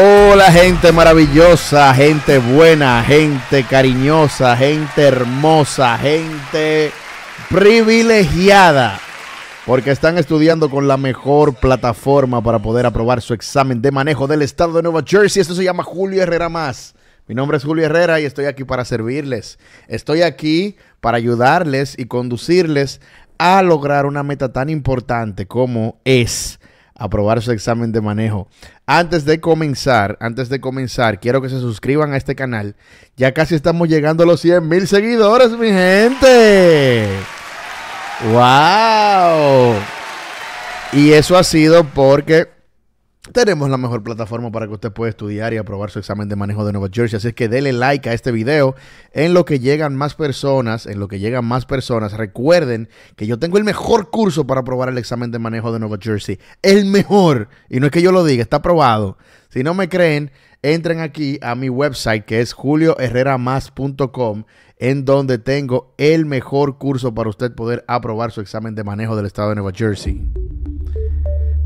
Hola gente maravillosa, gente buena, gente cariñosa, gente hermosa, gente privilegiada, porque están estudiando con la mejor plataforma para poder aprobar su examen de manejo del estado de Nueva Jersey. Esto se llama Julio Herrera Más. Mi nombre es Julio Herrera y estoy aquí para servirles. Estoy aquí para ayudarles y conducirles a lograr una meta tan importante como es aprobar su examen de manejo. Antes de comenzar, antes de comenzar, quiero que se suscriban a este canal. Ya casi estamos llegando a los 100 mil seguidores, mi gente. ¡Wow! Y eso ha sido porque tenemos la mejor plataforma para que usted pueda estudiar y aprobar su examen de manejo de Nueva Jersey. Así es que dele like a este video en lo que llegan más personas, en lo que llegan más personas. Recuerden que yo tengo el mejor curso para aprobar el examen de manejo de Nueva Jersey. El mejor. Y no es que yo lo diga, está aprobado. Si no me creen, entren aquí a mi website que es julioherreramas.com en donde tengo el mejor curso para usted poder aprobar su examen de manejo del estado de Nueva Jersey.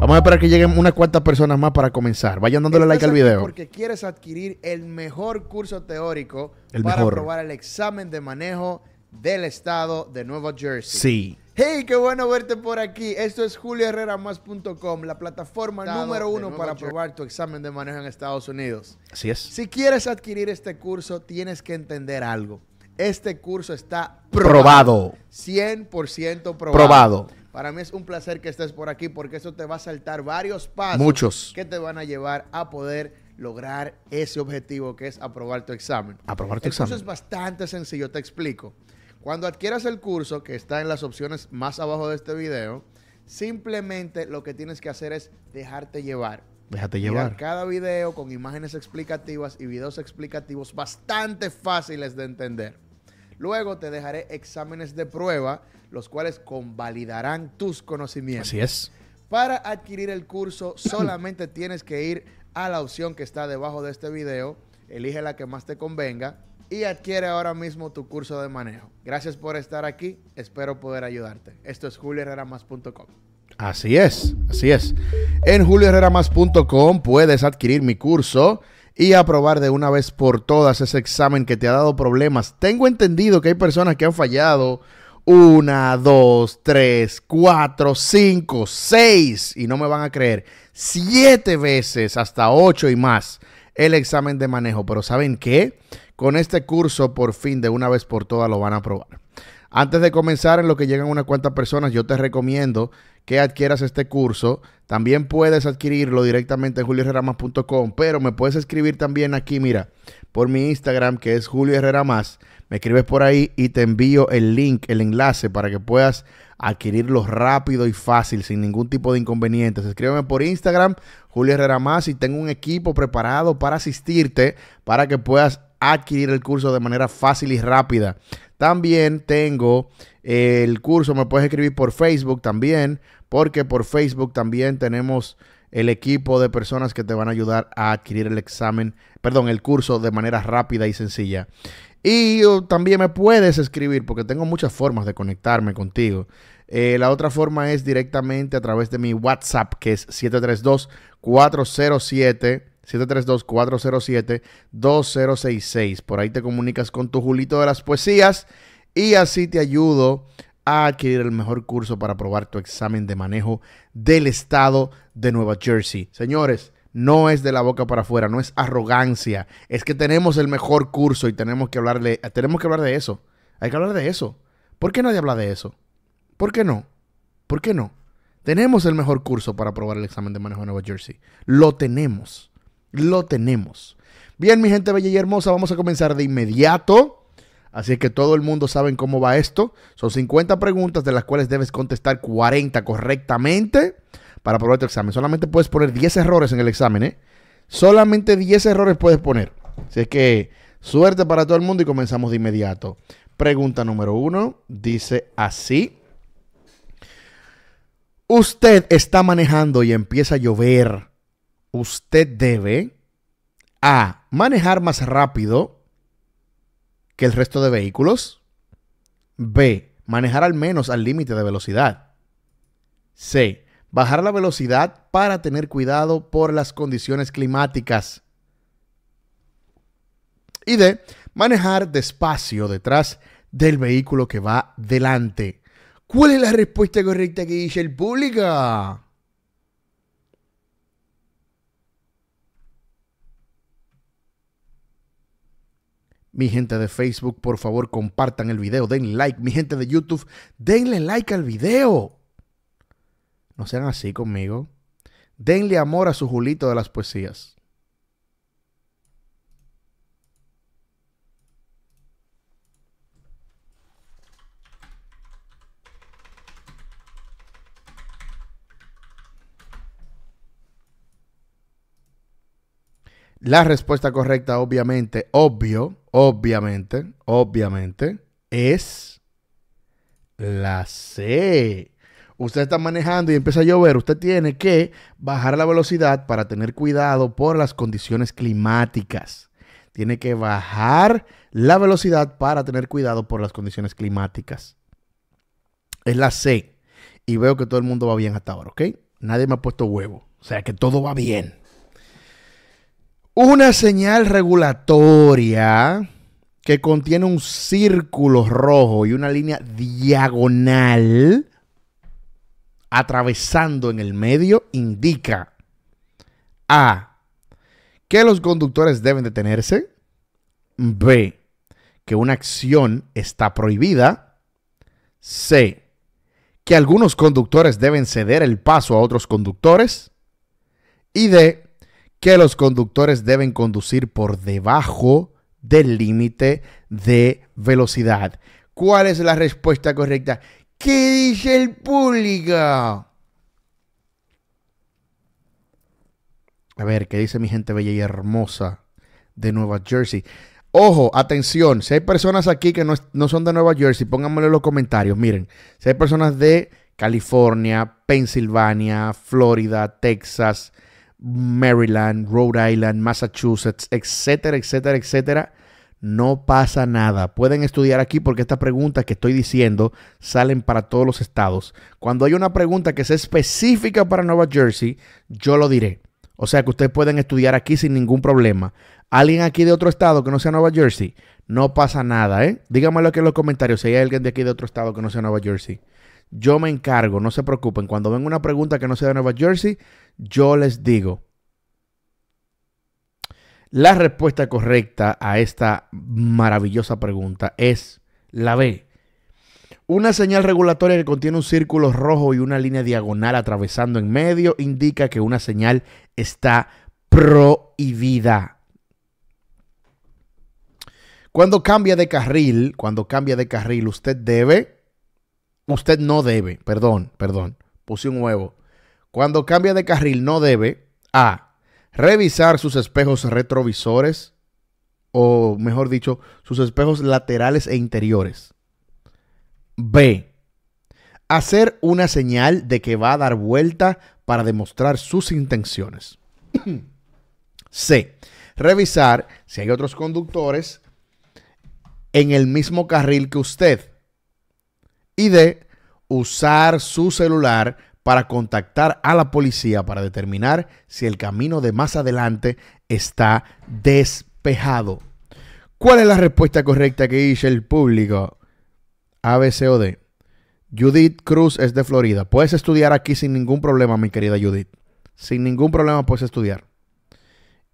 Vamos a esperar que lleguen unas cuantas personas más para comenzar. Vayan dándole like al video. Porque quieres adquirir el mejor curso teórico para aprobar el examen de manejo del estado de Nueva Jersey. Sí. Hey, qué bueno verte por aquí. Esto es juliaherrera.com, la plataforma número uno para aprobar tu examen de manejo en Estados Unidos. Así es. Si quieres adquirir este curso, tienes que entender algo. Este curso está probado. 100% probado. Probado. Para mí es un placer que estés por aquí porque eso te va a saltar varios pasos Muchos. que te van a llevar a poder lograr ese objetivo que es aprobar tu examen. Aprobar tu examen. Eso es bastante sencillo, te explico. Cuando adquieras el curso, que está en las opciones más abajo de este video, simplemente lo que tienes que hacer es dejarte llevar. Déjate llevar. cada video con imágenes explicativas y videos explicativos bastante fáciles de entender. Luego te dejaré exámenes de prueba los cuales convalidarán tus conocimientos. Así es. Para adquirir el curso solamente tienes que ir a la opción que está debajo de este video, elige la que más te convenga y adquiere ahora mismo tu curso de manejo. Gracias por estar aquí, espero poder ayudarte. Esto es julioherreramas.com. Así es, así es. En julioherreramas.com puedes adquirir mi curso y aprobar de una vez por todas ese examen que te ha dado problemas. Tengo entendido que hay personas que han fallado una dos tres cuatro cinco seis y no me van a creer, siete veces, hasta ocho y más, el examen de manejo. Pero ¿saben qué? Con este curso, por fin, de una vez por todas, lo van a probar. Antes de comenzar, en lo que llegan unas cuantas personas, yo te recomiendo que adquieras este curso. También puedes adquirirlo directamente en julioherreramas.com, pero me puedes escribir también aquí, mira, por mi Instagram, que es Julio me escribes por ahí y te envío el link, el enlace para que puedas adquirirlo rápido y fácil, sin ningún tipo de inconvenientes. Escríbeme por Instagram, Julio Herrera Más, y tengo un equipo preparado para asistirte para que puedas adquirir el curso de manera fácil y rápida. También tengo eh, el curso, me puedes escribir por Facebook también, porque por Facebook también tenemos el equipo de personas que te van a ayudar a adquirir el examen, perdón, el curso de manera rápida y sencilla. Y también me puedes escribir, porque tengo muchas formas de conectarme contigo. Eh, la otra forma es directamente a través de mi WhatsApp, que es 732-407. 732-407-2066. Por ahí te comunicas con tu Julito de las Poesías y así te ayudo a adquirir el mejor curso para aprobar tu examen de manejo del estado de Nueva Jersey. Señores, no es de la boca para afuera, no es arrogancia. Es que tenemos el mejor curso y tenemos que hablarle, tenemos que hablar de eso. Hay que hablar de eso. ¿Por qué nadie habla de eso? ¿Por qué no? ¿Por qué no? Tenemos el mejor curso para aprobar el examen de manejo de Nueva Jersey. Lo tenemos. Lo tenemos. Bien, mi gente bella y hermosa, vamos a comenzar de inmediato. Así es que todo el mundo sabe cómo va esto. Son 50 preguntas de las cuales debes contestar 40 correctamente para probar tu examen. Solamente puedes poner 10 errores en el examen, ¿eh? Solamente 10 errores puedes poner. Así que suerte para todo el mundo y comenzamos de inmediato. Pregunta número uno dice así. Usted está manejando y empieza a llover. Usted debe A. Manejar más rápido que el resto de vehículos. B. Manejar al menos al límite de velocidad. C bajar la velocidad para tener cuidado por las condiciones climáticas. Y de manejar despacio detrás del vehículo que va delante. ¿Cuál es la respuesta correcta que dice el público? Mi gente de Facebook, por favor, compartan el video, den like. Mi gente de YouTube, denle like al video. No sean así conmigo. Denle amor a su Julito de las poesías. La respuesta correcta, obviamente, obvio, obviamente, obviamente, es la C usted está manejando y empieza a llover, usted tiene que bajar la velocidad para tener cuidado por las condiciones climáticas. Tiene que bajar la velocidad para tener cuidado por las condiciones climáticas. Es la C. Y veo que todo el mundo va bien hasta ahora, ¿ok? Nadie me ha puesto huevo. O sea que todo va bien. Una señal regulatoria que contiene un círculo rojo y una línea diagonal atravesando en el medio indica A. Que los conductores deben detenerse. B. Que una acción está prohibida. C. Que algunos conductores deben ceder el paso a otros conductores. Y D. Que los conductores deben conducir por debajo del límite de velocidad. ¿Cuál es la respuesta correcta? ¿Qué dice el público? A ver, ¿qué dice mi gente bella y hermosa de Nueva Jersey? Ojo, atención, si hay personas aquí que no, no son de Nueva Jersey, pónganmelo en los comentarios. Miren, si hay personas de California, Pensilvania, Florida, Texas, Maryland, Rhode Island, Massachusetts, etcétera, etcétera, etcétera no pasa nada. Pueden estudiar aquí porque estas preguntas que estoy diciendo salen para todos los estados. Cuando hay una pregunta que sea específica para Nueva Jersey, yo lo diré. O sea que ustedes pueden estudiar aquí sin ningún problema. Alguien aquí de otro estado que no sea Nueva Jersey, no pasa nada, ¿eh? Díganmelo aquí en los comentarios si hay alguien de aquí de otro estado que no sea Nueva Jersey. Yo me encargo, no se preocupen. Cuando venga una pregunta que no sea de Nueva Jersey, yo les digo. La respuesta correcta a esta maravillosa pregunta es la B. Una señal regulatoria que contiene un círculo rojo y una línea diagonal atravesando en medio indica que una señal está prohibida. Cuando cambia de carril, cuando cambia de carril, usted debe, usted no debe, perdón, perdón, puse un huevo. Cuando cambia de carril, no debe A revisar sus espejos retrovisores, o mejor dicho, sus espejos laterales e interiores. B. Hacer una señal de que va a dar vuelta para demostrar sus intenciones. C. Revisar si hay otros conductores en el mismo carril que usted. Y D. Usar su celular para contactar a la policía para determinar si el camino de más adelante está despejado. ¿Cuál es la respuesta correcta que dice el público? A, B, C o D. Judith Cruz es de Florida. Puedes estudiar aquí sin ningún problema, mi querida Judith. Sin ningún problema puedes estudiar.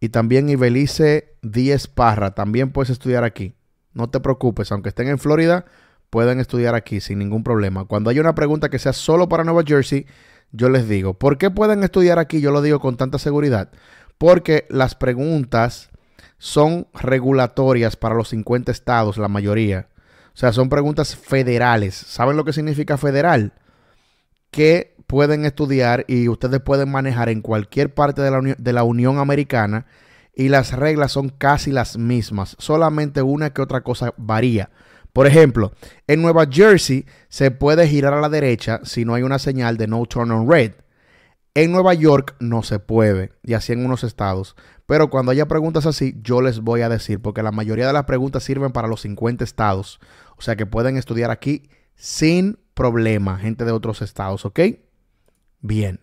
Y también Ibelice Díez Parra. También puedes estudiar aquí. No te preocupes, aunque estén en Florida, Pueden estudiar aquí sin ningún problema. Cuando hay una pregunta que sea solo para Nueva Jersey, yo les digo, ¿por qué pueden estudiar aquí? Yo lo digo con tanta seguridad. Porque las preguntas son regulatorias para los 50 estados, la mayoría. O sea, son preguntas federales. ¿Saben lo que significa federal? Que pueden estudiar y ustedes pueden manejar en cualquier parte de la, de la Unión Americana y las reglas son casi las mismas. Solamente una que otra cosa varía. Por ejemplo, en Nueva Jersey se puede girar a la derecha si no hay una señal de no turn on red. En Nueva York no se puede, y así en unos estados. Pero cuando haya preguntas así, yo les voy a decir, porque la mayoría de las preguntas sirven para los 50 estados. O sea que pueden estudiar aquí sin problema, gente de otros estados, ¿ok? Bien.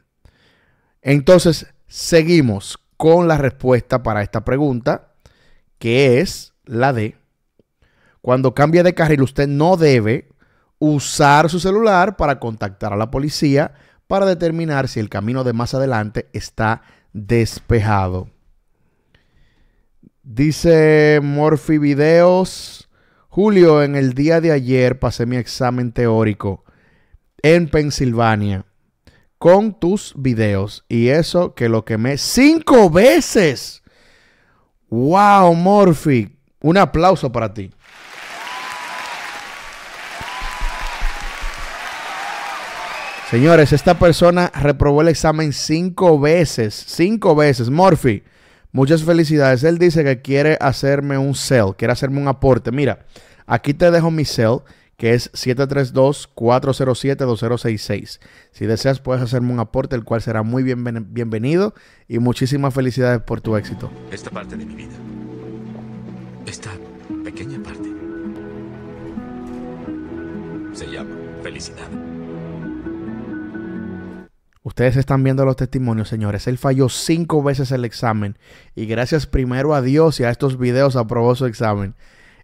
Entonces, seguimos con la respuesta para esta pregunta, que es la de cuando cambie de carril, usted no debe usar su celular para contactar a la policía para determinar si el camino de más adelante está despejado. Dice Morphy Videos, Julio, en el día de ayer pasé mi examen teórico en Pensilvania con tus videos y eso que lo quemé cinco veces. ¡Wow, Morphy! Un aplauso para ti. Señores, esta persona reprobó el examen cinco veces. Cinco veces. Murphy, muchas felicidades. Él dice que quiere hacerme un sell, quiere hacerme un aporte. Mira, aquí te dejo mi sell que es 732-407-2066. Si deseas, puedes hacerme un aporte, el cual será muy bienvenido y muchísimas felicidades por tu éxito. Esta parte de mi vida, esta pequeña parte, se llama felicidad. Ustedes están viendo los testimonios, señores. Él falló cinco veces el examen. Y gracias primero a Dios y a estos videos aprobó su examen.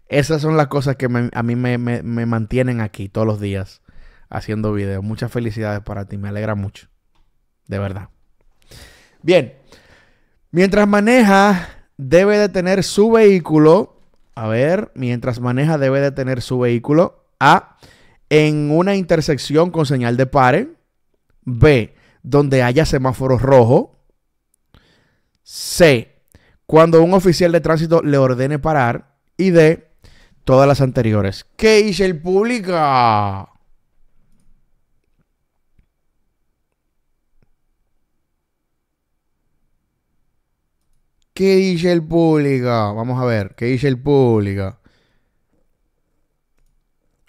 Esas son las cosas que a mí me, mantienen aquí todos los días haciendo videos. Muchas felicidades para ti. Me alegra mucho. De verdad. Bien. Mientras maneja, debe de tener su vehículo. A ver, mientras maneja, debe de tener su vehículo. A. En una intersección con señal de pare. B donde haya semáforo rojo. C. Cuando un oficial de tránsito le ordene parar. Y D. Todas las anteriores. ¿Qué dice el público? ¿Qué dice el público? Vamos a ver, ¿qué dice el público?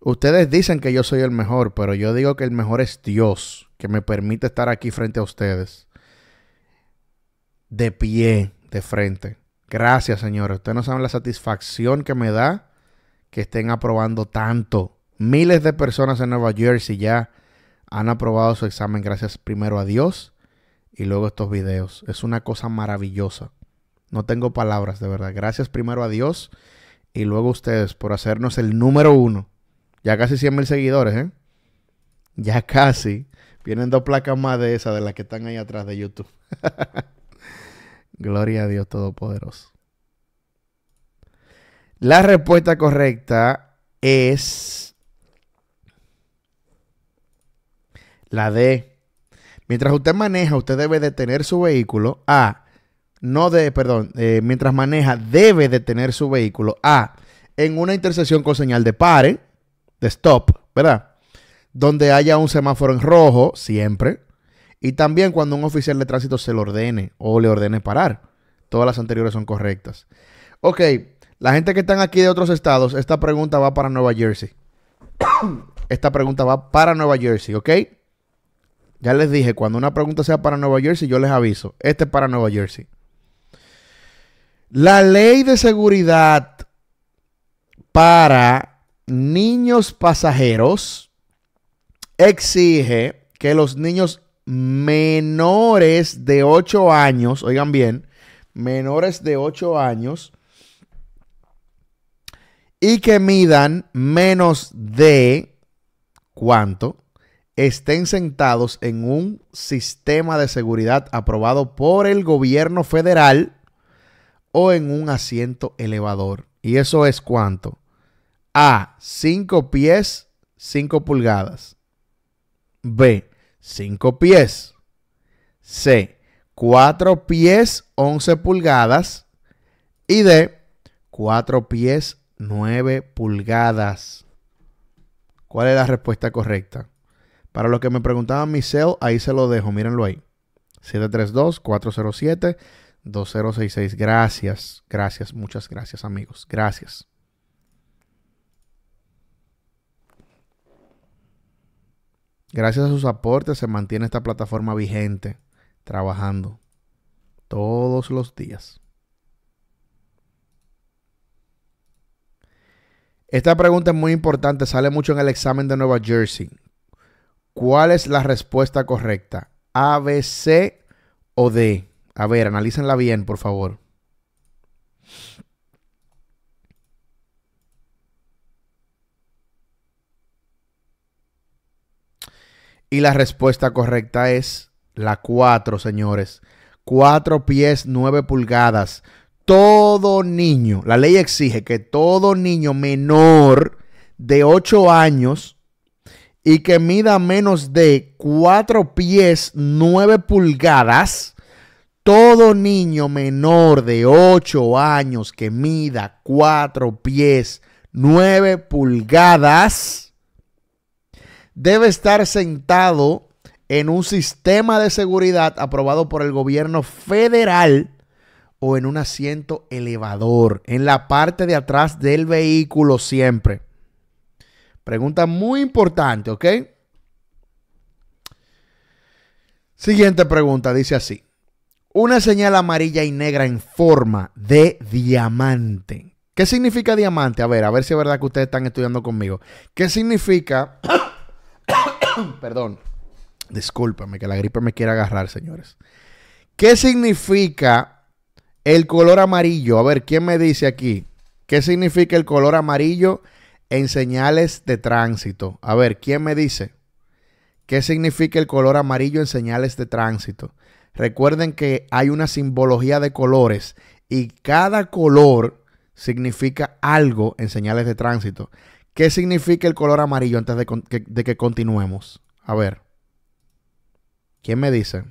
Ustedes dicen que yo soy el mejor, pero yo digo que el mejor es Dios que me permite estar aquí frente a ustedes, de pie, de frente. Gracias, señores. Ustedes no saben la satisfacción que me da que estén aprobando tanto. Miles de personas en Nueva Jersey ya han aprobado su examen gracias primero a Dios y luego estos videos. Es una cosa maravillosa. No tengo palabras, de verdad. Gracias primero a Dios y luego a ustedes por hacernos el número uno. Ya casi 100 mil seguidores, ¿eh? Ya casi Vienen dos placas más de esas, de las que están ahí atrás de YouTube. Gloria a Dios Todopoderoso. La respuesta correcta es la D. Mientras usted maneja, usted debe detener su vehículo. A. No de, perdón, eh, mientras maneja, debe detener su vehículo. A. En una intersección con señal de pare, de stop, ¿verdad? donde haya un semáforo en rojo, siempre, y también cuando un oficial de tránsito se lo ordene o le ordene parar. Todas las anteriores son correctas. Ok, la gente que están aquí de otros estados, esta pregunta va para Nueva Jersey. esta pregunta va para Nueva Jersey, ¿ok? Ya les dije, cuando una pregunta sea para Nueva Jersey, yo les aviso. Este es para Nueva Jersey. La ley de seguridad para niños pasajeros exige que los niños menores de 8 años, oigan bien, menores de 8 años y que midan menos de cuánto estén sentados en un sistema de seguridad aprobado por el gobierno federal o en un asiento elevador. ¿Y eso es cuánto? A, 5 pies, 5 pulgadas. B, 5 pies. C, 4 pies 11 pulgadas. Y D, 4 pies 9 pulgadas. ¿Cuál es la respuesta correcta? Para lo que me preguntaban mi cell, ahí se lo dejo, mírenlo ahí. 732-407-2066. Gracias, gracias, muchas gracias amigos. Gracias. Gracias a sus aportes se mantiene esta plataforma vigente, trabajando todos los días. Esta pregunta es muy importante, sale mucho en el examen de Nueva Jersey. ¿Cuál es la respuesta correcta? ¿A, B, C o D? A ver, analícenla bien, por favor. Y la respuesta correcta es la 4, señores. 4 pies 9 pulgadas. Todo niño, la ley exige que todo niño menor de 8 años y que mida menos de 4 pies 9 pulgadas, todo niño menor de 8 años que mida 4 pies 9 pulgadas, debe estar sentado en un sistema de seguridad aprobado por el gobierno federal o en un asiento elevador, en la parte de atrás del vehículo siempre. Pregunta muy importante, ¿ok? Siguiente pregunta, dice así. Una señal amarilla y negra en forma de diamante. ¿Qué significa diamante? A ver, a ver si es verdad que ustedes están estudiando conmigo. ¿Qué significa Perdón. Discúlpame que la gripe me quiere agarrar, señores. ¿Qué significa el color amarillo? A ver, ¿quién me dice aquí? ¿Qué significa el color amarillo en señales de tránsito? A ver, ¿quién me dice? ¿Qué significa el color amarillo en señales de tránsito? Recuerden que hay una simbología de colores y cada color significa algo en señales de tránsito. ¿Qué significa el color amarillo antes de, que, continuemos? A ver. ¿Quién me dice?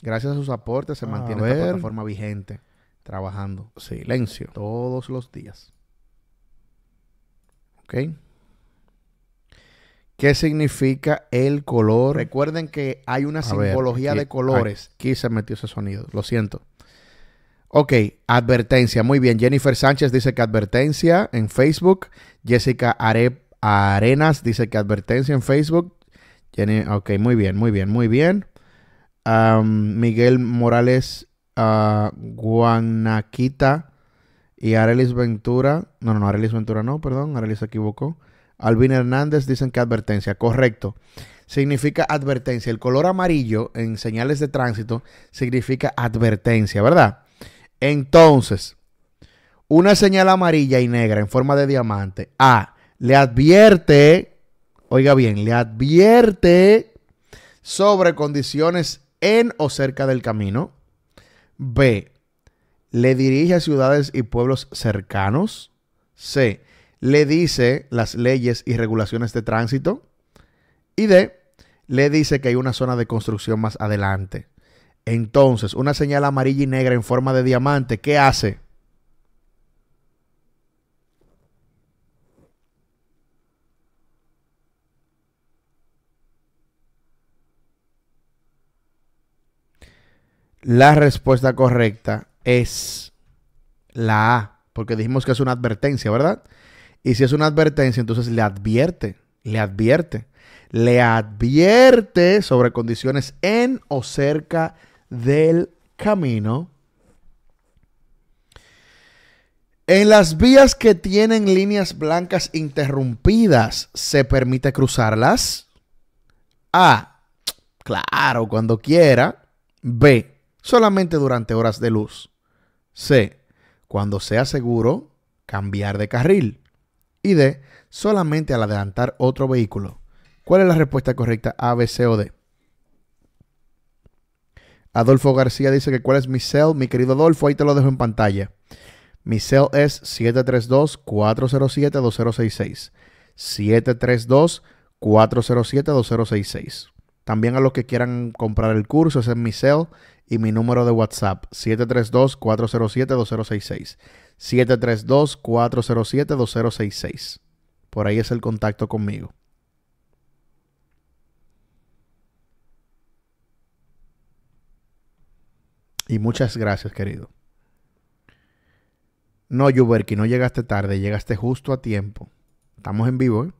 Gracias a sus aportes se mantiene ver. esta plataforma vigente, trabajando. Silencio. Todos los días. ¿Ok? ¿Qué significa el color? Recuerden que hay una simbología de colores. Aquí se metió ese sonido, lo siento. Ok, advertencia. Muy bien, Jennifer Sánchez dice que advertencia en Facebook. Jessica Arenas dice que advertencia en Facebook. ok, muy bien, muy bien, muy bien. Miguel Morales ah, Guanaquita y Arelis Ventura. No, no, no, Arelis Ventura no, perdón, Arelis se equivocó. Alvin Hernández dicen que advertencia, correcto. Significa advertencia. El color amarillo en señales de tránsito significa advertencia, ¿verdad? Entonces, una señal amarilla y negra en forma de diamante. A. Le advierte, oiga bien, le advierte sobre condiciones en o cerca del camino. B. Le dirige a ciudades y pueblos cercanos. C le dice las leyes y regulaciones de tránsito y D le dice que hay una zona de construcción más adelante. Entonces, una señal amarilla y negra en forma de diamante, ¿qué hace? La respuesta correcta es la A, porque dijimos que es una advertencia, ¿verdad? Y si es una advertencia, entonces le advierte, le advierte, le advierte sobre condiciones en o cerca del camino. En las vías que tienen líneas blancas interrumpidas, ¿se permite cruzarlas? A. Claro, cuando quiera. B. Solamente durante horas de luz. C. Cuando sea seguro, cambiar de carril. Y D, solamente al adelantar otro vehículo. ¿Cuál es la respuesta correcta A, B, C o D? Adolfo García dice que cuál es mi cell, mi querido Adolfo, ahí te lo dejo en pantalla. Mi cell es 732-407-2066. 732-407-2066. También a los que quieran comprar el curso, ese es mi cell y mi número de WhatsApp, 732-407-2066. 732-407-2066. Por ahí es el contacto conmigo. Y muchas gracias, querido. No, que no llegaste tarde, llegaste justo a tiempo. Estamos en vivo, ¿eh?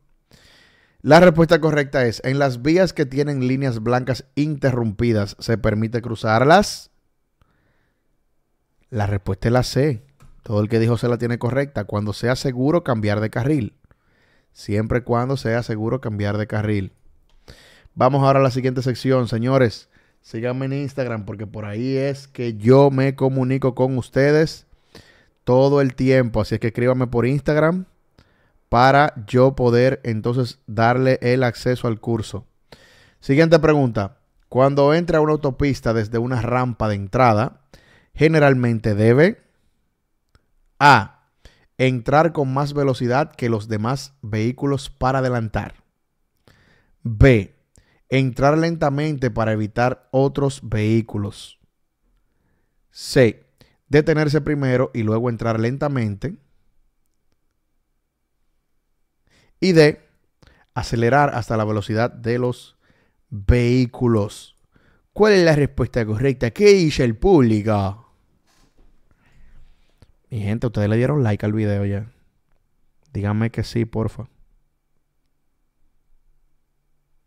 La respuesta correcta es, en las vías que tienen líneas blancas interrumpidas, ¿se permite cruzarlas? La respuesta es la C. Todo el que dijo se la tiene correcta cuando sea seguro cambiar de carril. Siempre cuando sea seguro cambiar de carril. Vamos ahora a la siguiente sección, señores. Síganme en Instagram porque por ahí es que yo me comunico con ustedes todo el tiempo. Así es que escríbanme por Instagram para yo poder entonces darle el acceso al curso. Siguiente pregunta. Cuando entra a una autopista desde una rampa de entrada, generalmente debe a. Entrar con más velocidad que los demás vehículos para adelantar. B. Entrar lentamente para evitar otros vehículos. C. Detenerse primero y luego entrar lentamente. Y D. Acelerar hasta la velocidad de los vehículos. ¿Cuál es la respuesta correcta? ¿Qué dice el público? Mi gente, ustedes le dieron like al video ya. Díganme que sí, porfa.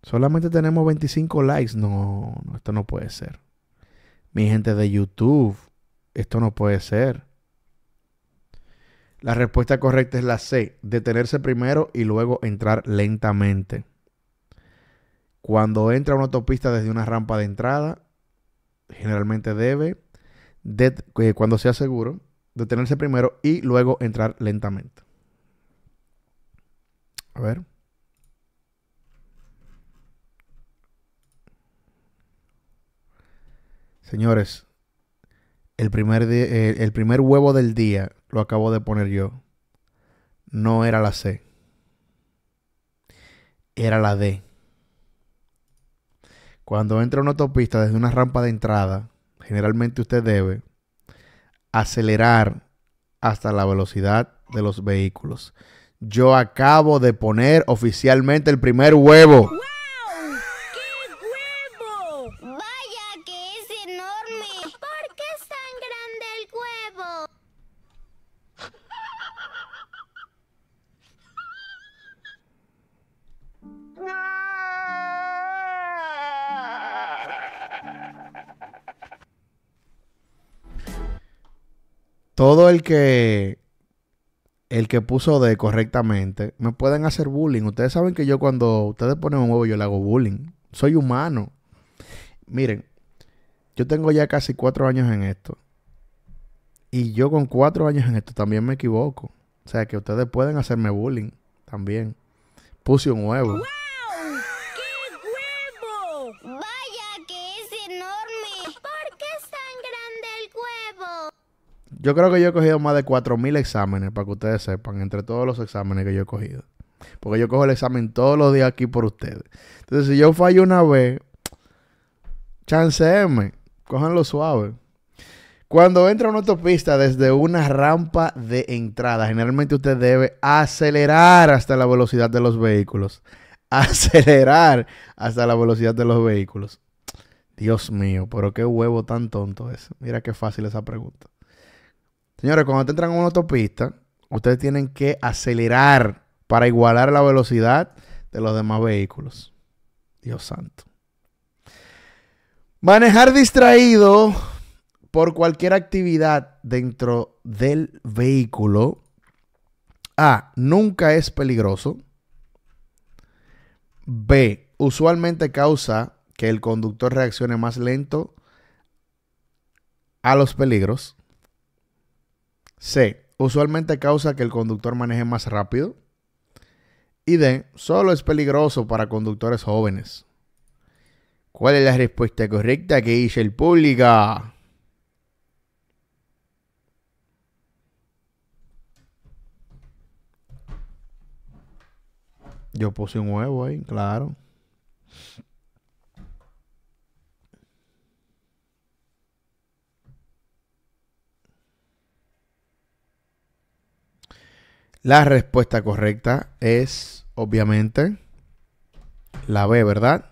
Solamente tenemos 25 likes. No, no, esto no puede ser. Mi gente de YouTube, esto no puede ser. La respuesta correcta es la C, detenerse primero y luego entrar lentamente. Cuando entra a una autopista desde una rampa de entrada, generalmente debe, eh, cuando sea seguro, detenerse primero y luego entrar lentamente. A ver. Señores, el primer, eh, el primer huevo del día lo acabo de poner yo. No era la C. Era la D. Cuando entra una autopista desde una rampa de entrada, generalmente usted debe acelerar hasta la velocidad de los vehículos. Yo acabo de poner oficialmente el primer huevo. todo el que el que puso de correctamente, me pueden hacer bullying. Ustedes saben que yo cuando ustedes ponen un huevo, yo le hago bullying. Soy humano. Miren, yo tengo ya casi cuatro años en esto. Y yo con cuatro años en esto también me equivoco. O sea que ustedes pueden hacerme bullying también. Puse un huevo. Yo creo que yo he cogido más de 4.000 exámenes, para que ustedes sepan, entre todos los exámenes que yo he cogido. Porque yo cojo el examen todos los días aquí por ustedes. Entonces, si yo fallo una vez, chanceeme, cójanlo suave. Cuando entra a una autopista desde una rampa de entrada, generalmente usted debe acelerar hasta la velocidad de los vehículos. Acelerar hasta la velocidad de los vehículos. Dios mío, pero qué huevo tan tonto es. Mira qué fácil esa pregunta. Señores, cuando te entran en una autopista, ustedes tienen que acelerar para igualar la velocidad de los demás vehículos. Dios santo. Manejar distraído por cualquier actividad dentro del vehículo. A. Nunca es peligroso. B. Usualmente causa que el conductor reaccione más lento a los peligros. C. Usualmente causa que el conductor maneje más rápido. Y D. Solo es peligroso para conductores jóvenes. ¿Cuál es la respuesta correcta que dice el público? Yo puse un huevo ahí, claro. La respuesta correcta es, obviamente, la B, ¿verdad?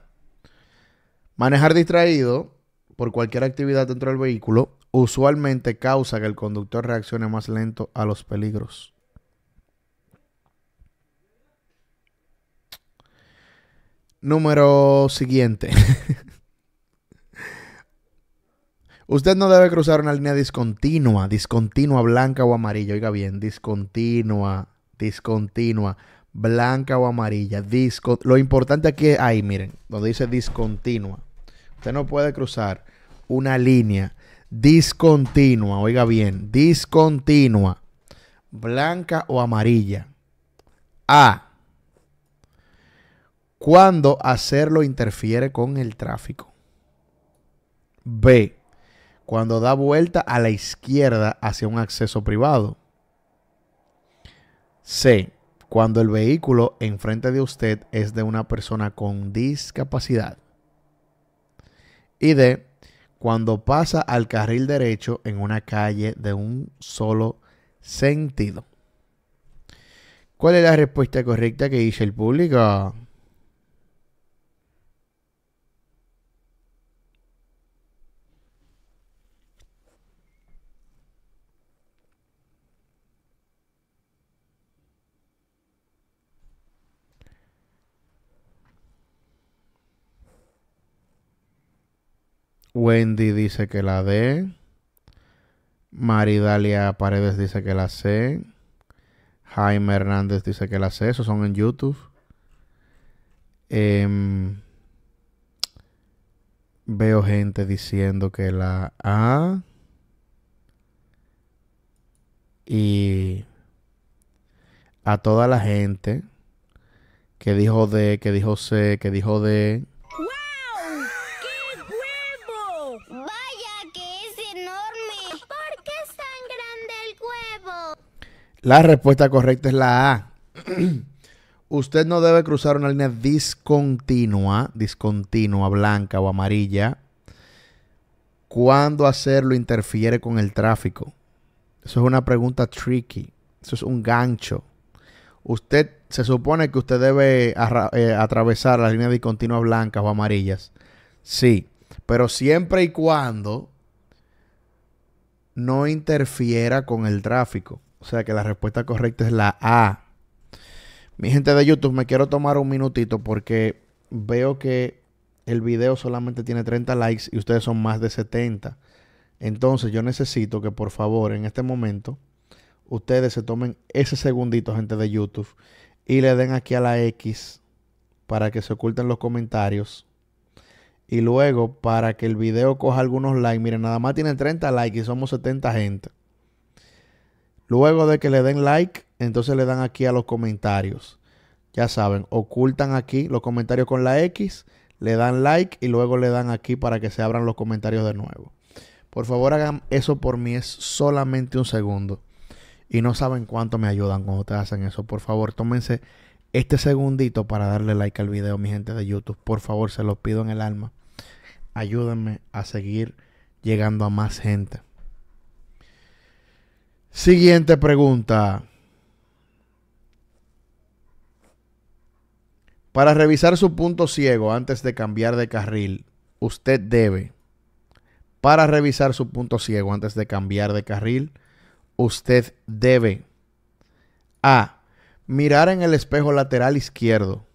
Manejar distraído por cualquier actividad dentro del vehículo usualmente causa que el conductor reaccione más lento a los peligros. Número siguiente. Usted no debe cruzar una línea discontinua, discontinua, blanca o amarilla. Oiga bien, discontinua, discontinua, blanca o amarilla. Lo importante aquí es ahí, miren, donde dice discontinua. Usted no puede cruzar una línea discontinua, oiga bien, discontinua, blanca o amarilla. A. Cuando hacerlo interfiere con el tráfico. B cuando da vuelta a la izquierda hacia un acceso privado. C. Cuando el vehículo enfrente de usted es de una persona con discapacidad. Y D. Cuando pasa al carril derecho en una calle de un solo sentido. ¿Cuál es la respuesta correcta que dice el público? Wendy dice que la D. Maridalia Paredes dice que la C. Jaime Hernández dice que la C. Esos son en YouTube. Em, veo gente diciendo que la A. Y a toda la gente que dijo D, que dijo C, que dijo D, La respuesta correcta es la A. Usted no debe cruzar una línea discontinua, discontinua, blanca o amarilla, cuando hacerlo interfiere con el tráfico. Eso es una pregunta tricky. Eso es un gancho. Usted se supone que usted debe eh, atravesar las líneas discontinuas blancas o amarillas. Sí, pero siempre y cuando no interfiera con el tráfico. O sea que la respuesta correcta es la A. Mi gente de YouTube, me quiero tomar un minutito porque veo que el video solamente tiene 30 likes y ustedes son más de 70. Entonces yo necesito que por favor en este momento ustedes se tomen ese segundito, gente de YouTube, y le den aquí a la X para que se oculten los comentarios. Y luego para que el video coja algunos likes. Miren, nada más tiene 30 likes y somos 70 gente. Luego de que le den like, entonces le dan aquí a los comentarios. Ya saben, ocultan aquí los comentarios con la X, le dan like y luego le dan aquí para que se abran los comentarios de nuevo. Por favor, hagan eso por mí, es solamente un segundo. Y no saben cuánto me ayudan cuando te hacen eso. Por favor, tómense este segundito para darle like al video, mi gente de YouTube. Por favor, se los pido en el alma. Ayúdenme a seguir llegando a más gente. Siguiente pregunta. Para revisar su punto ciego antes de cambiar de carril, usted debe. Para revisar su punto ciego antes de cambiar de carril, usted debe. A. Mirar en el espejo lateral izquierdo.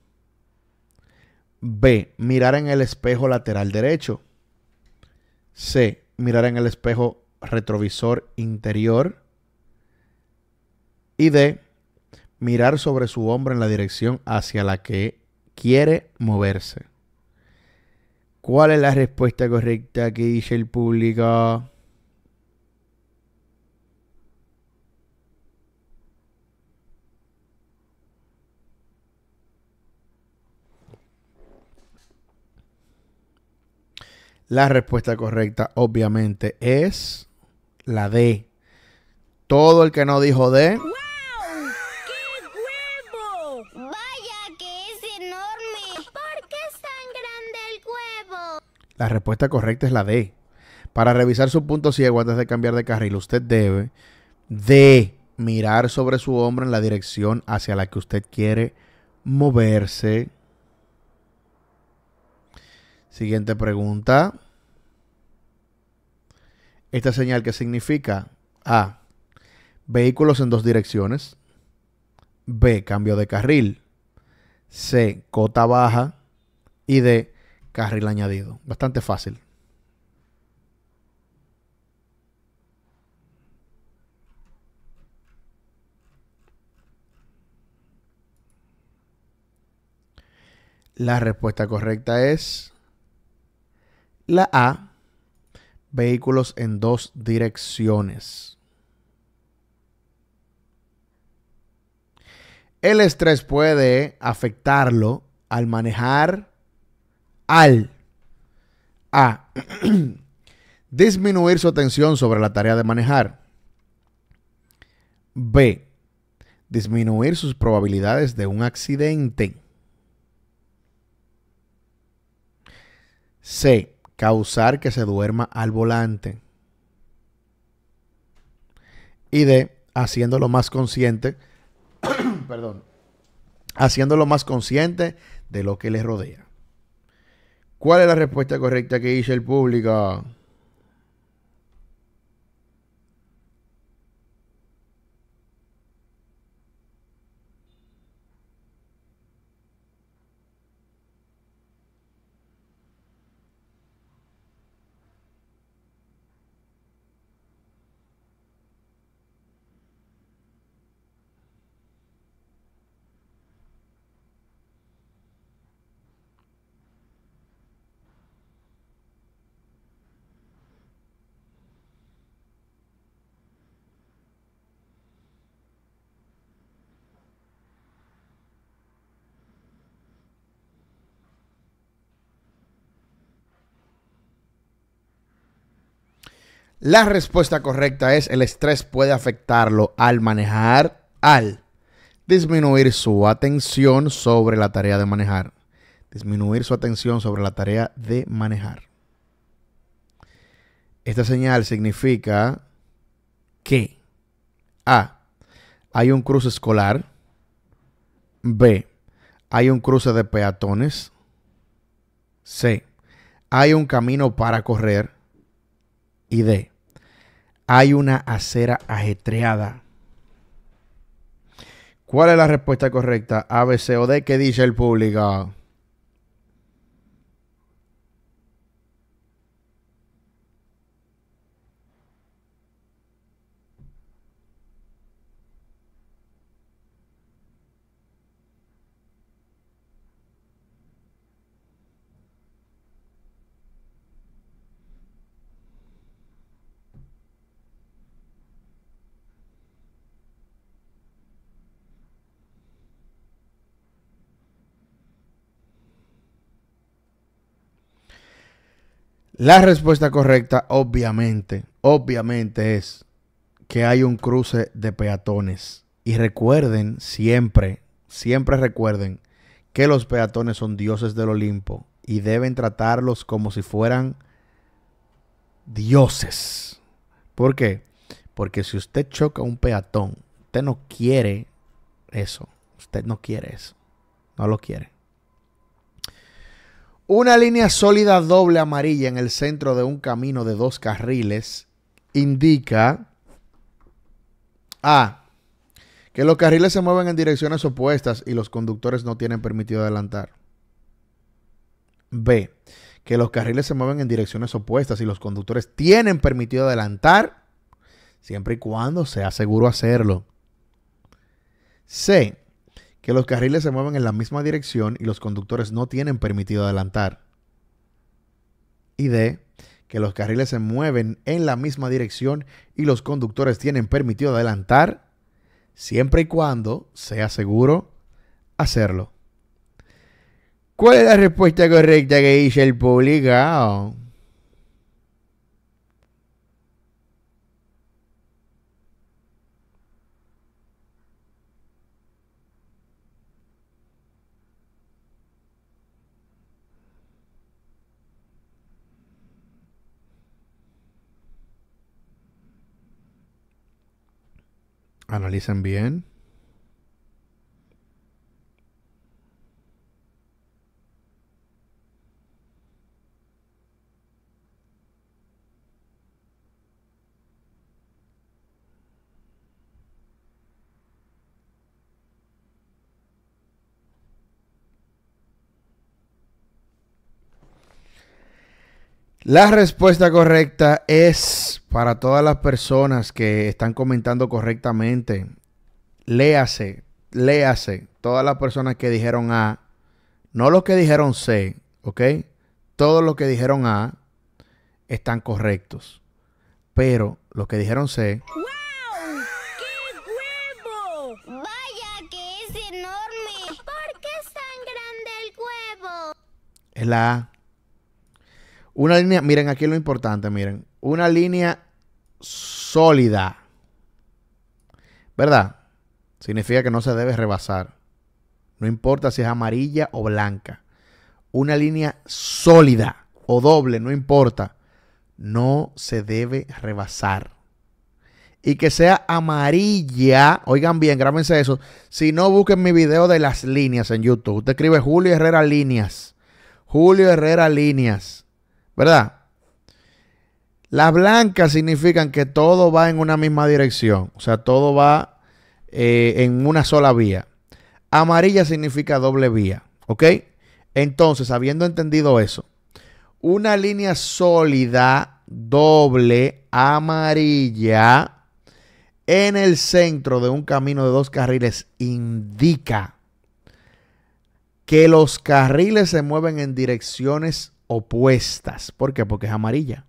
B. Mirar en el espejo lateral derecho. C. Mirar en el espejo retrovisor interior y D, mirar sobre su hombro en la dirección hacia la que quiere moverse. ¿Cuál es la respuesta correcta que dice el público? La respuesta correcta obviamente es la D. Todo el que no dijo D La respuesta correcta es la D. Para revisar su punto ciego antes de cambiar de carril, usted debe de mirar sobre su hombro en la dirección hacia la que usted quiere moverse. Siguiente pregunta. Esta señal qué significa A. Vehículos en dos direcciones. B. Cambio de carril. C. Cota baja. Y D carril añadido. Bastante fácil. La respuesta correcta es la A, vehículos en dos direcciones. El estrés puede afectarlo al manejar al a disminuir su atención sobre la tarea de manejar. B. Disminuir sus probabilidades de un accidente. C. Causar que se duerma al volante. Y D. Haciéndolo más consciente. perdón. Haciéndolo más consciente de lo que le rodea. ¿Cuál es la respuesta correcta que hizo el público? La respuesta correcta es el estrés puede afectarlo al manejar, al disminuir su atención sobre la tarea de manejar. Disminuir su atención sobre la tarea de manejar. Esta señal significa que A. Hay un cruce escolar. B. Hay un cruce de peatones. C. Hay un camino para correr. Y D hay una acera ajetreada. ¿Cuál es la respuesta correcta? A, B, C o D. ¿Qué dice el público? La respuesta correcta, obviamente, obviamente es que hay un cruce de peatones. Y recuerden siempre, siempre recuerden que los peatones son dioses del Olimpo y deben tratarlos como si fueran dioses. ¿Por qué? Porque si usted choca un peatón, usted no quiere eso. Usted no quiere eso. No lo quiere. Una línea sólida doble amarilla en el centro de un camino de dos carriles indica A. Que los carriles se mueven en direcciones opuestas y los conductores no tienen permitido adelantar. B. Que los carriles se mueven en direcciones opuestas y los conductores tienen permitido adelantar siempre y cuando sea seguro hacerlo. C que los carriles se mueven en la misma dirección y los conductores no tienen permitido adelantar. Y D, que los carriles se mueven en la misma dirección y los conductores tienen permitido adelantar siempre y cuando sea seguro hacerlo. ¿Cuál es la respuesta correcta que dice el publicado? analizan bien La respuesta correcta es para todas las personas que están comentando correctamente. Léase, léase. Todas las personas que dijeron A, no los que dijeron C, ¿ok? Todos los que dijeron A están correctos. Pero los que dijeron C. ¡Wow! ¡Qué huevo! ¡Vaya que es enorme! ¿Por qué es tan grande el huevo? Es la una línea, miren, aquí lo importante, miren. Una línea sólida. ¿Verdad? Significa que no se debe rebasar. No importa si es amarilla o blanca. Una línea sólida o doble, no importa. No se debe rebasar. Y que sea amarilla, oigan bien, grábense eso. Si no, busquen mi video de las líneas en YouTube. Usted escribe Julio Herrera Líneas. Julio Herrera Líneas ¿Verdad? Las blancas significan que todo va en una misma dirección, o sea, todo va eh, en una sola vía. Amarilla significa doble vía, ¿ok? Entonces, habiendo entendido eso, una línea sólida, doble, amarilla, en el centro de un camino de dos carriles indica que los carriles se mueven en direcciones opuestas. ¿Por qué? Porque es amarilla.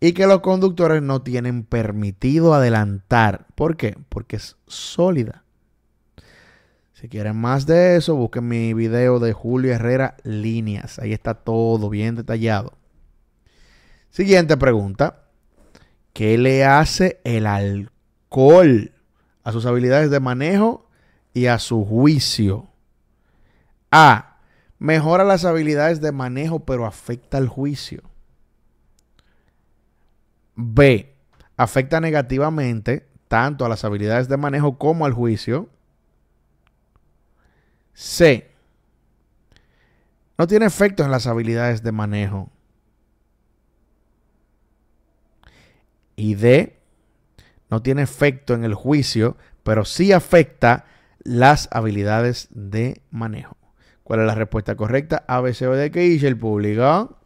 Y que los conductores no tienen permitido adelantar. ¿Por qué? Porque es sólida. Si quieren más de eso, busquen mi video de Julio Herrera Líneas. Ahí está todo bien detallado. Siguiente pregunta. ¿Qué le hace el alcohol a sus habilidades de manejo y a su juicio? A Mejora las habilidades de manejo, pero afecta al juicio. B. Afecta negativamente tanto a las habilidades de manejo como al juicio. C. No tiene efecto en las habilidades de manejo. Y D. No tiene efecto en el juicio, pero sí afecta las habilidades de manejo. ¿Cuál es la respuesta correcta? A, B, o, que dice el público.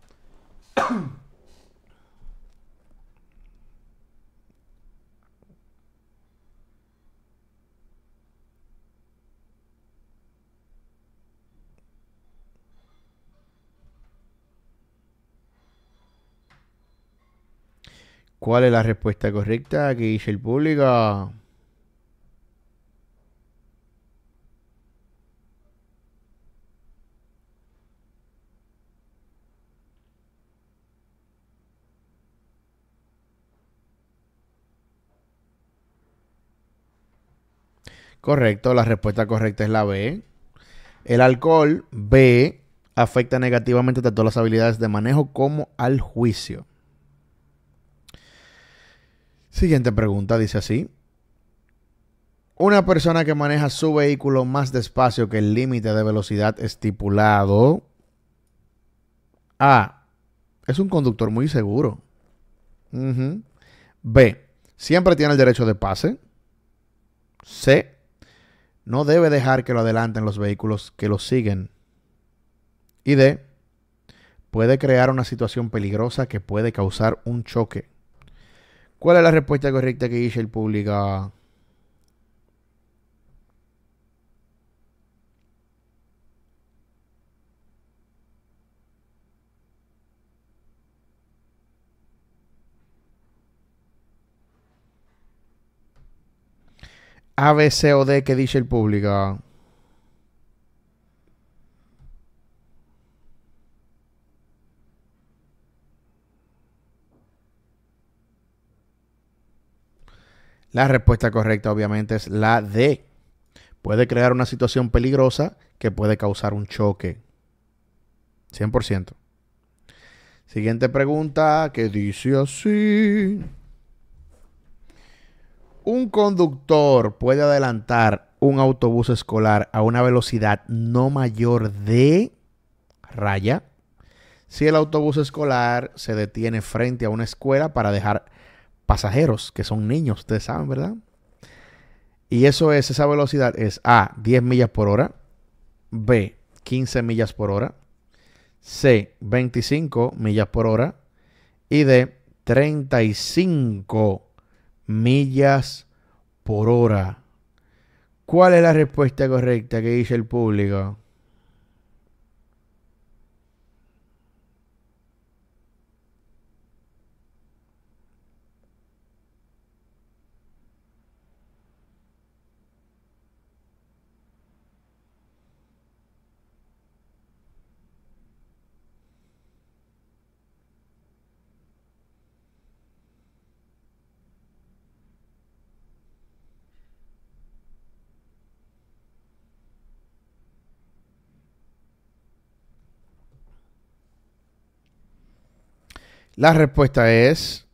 ¿Cuál es la respuesta correcta que dice el público? Correcto, la respuesta correcta es la B. El alcohol, B, afecta negativamente tanto las habilidades de manejo como al juicio. Siguiente pregunta, dice así. Una persona que maneja su vehículo más despacio que el límite de velocidad estipulado. A. Es un conductor muy seguro. B. Siempre tiene el derecho de pase. C no debe dejar que lo adelanten los vehículos que lo siguen. Y D, puede crear una situación peligrosa que puede causar un choque. ¿Cuál es la respuesta correcta que dice el publica A, B, C o D que dice el público? La respuesta correcta obviamente es la D. Puede crear una situación peligrosa que puede causar un choque. 100%. Siguiente pregunta que dice así. Un conductor puede adelantar un autobús escolar a una velocidad no mayor de raya si el autobús escolar se detiene frente a una escuela para dejar pasajeros, que son niños, ustedes saben, ¿verdad? Y eso es, esa velocidad es A, 10 millas por hora, B, 15 millas por hora, C, 25 millas por hora y D, 35 millas por hora. ¿Cuál es la respuesta correcta que dice el público? La respuesta es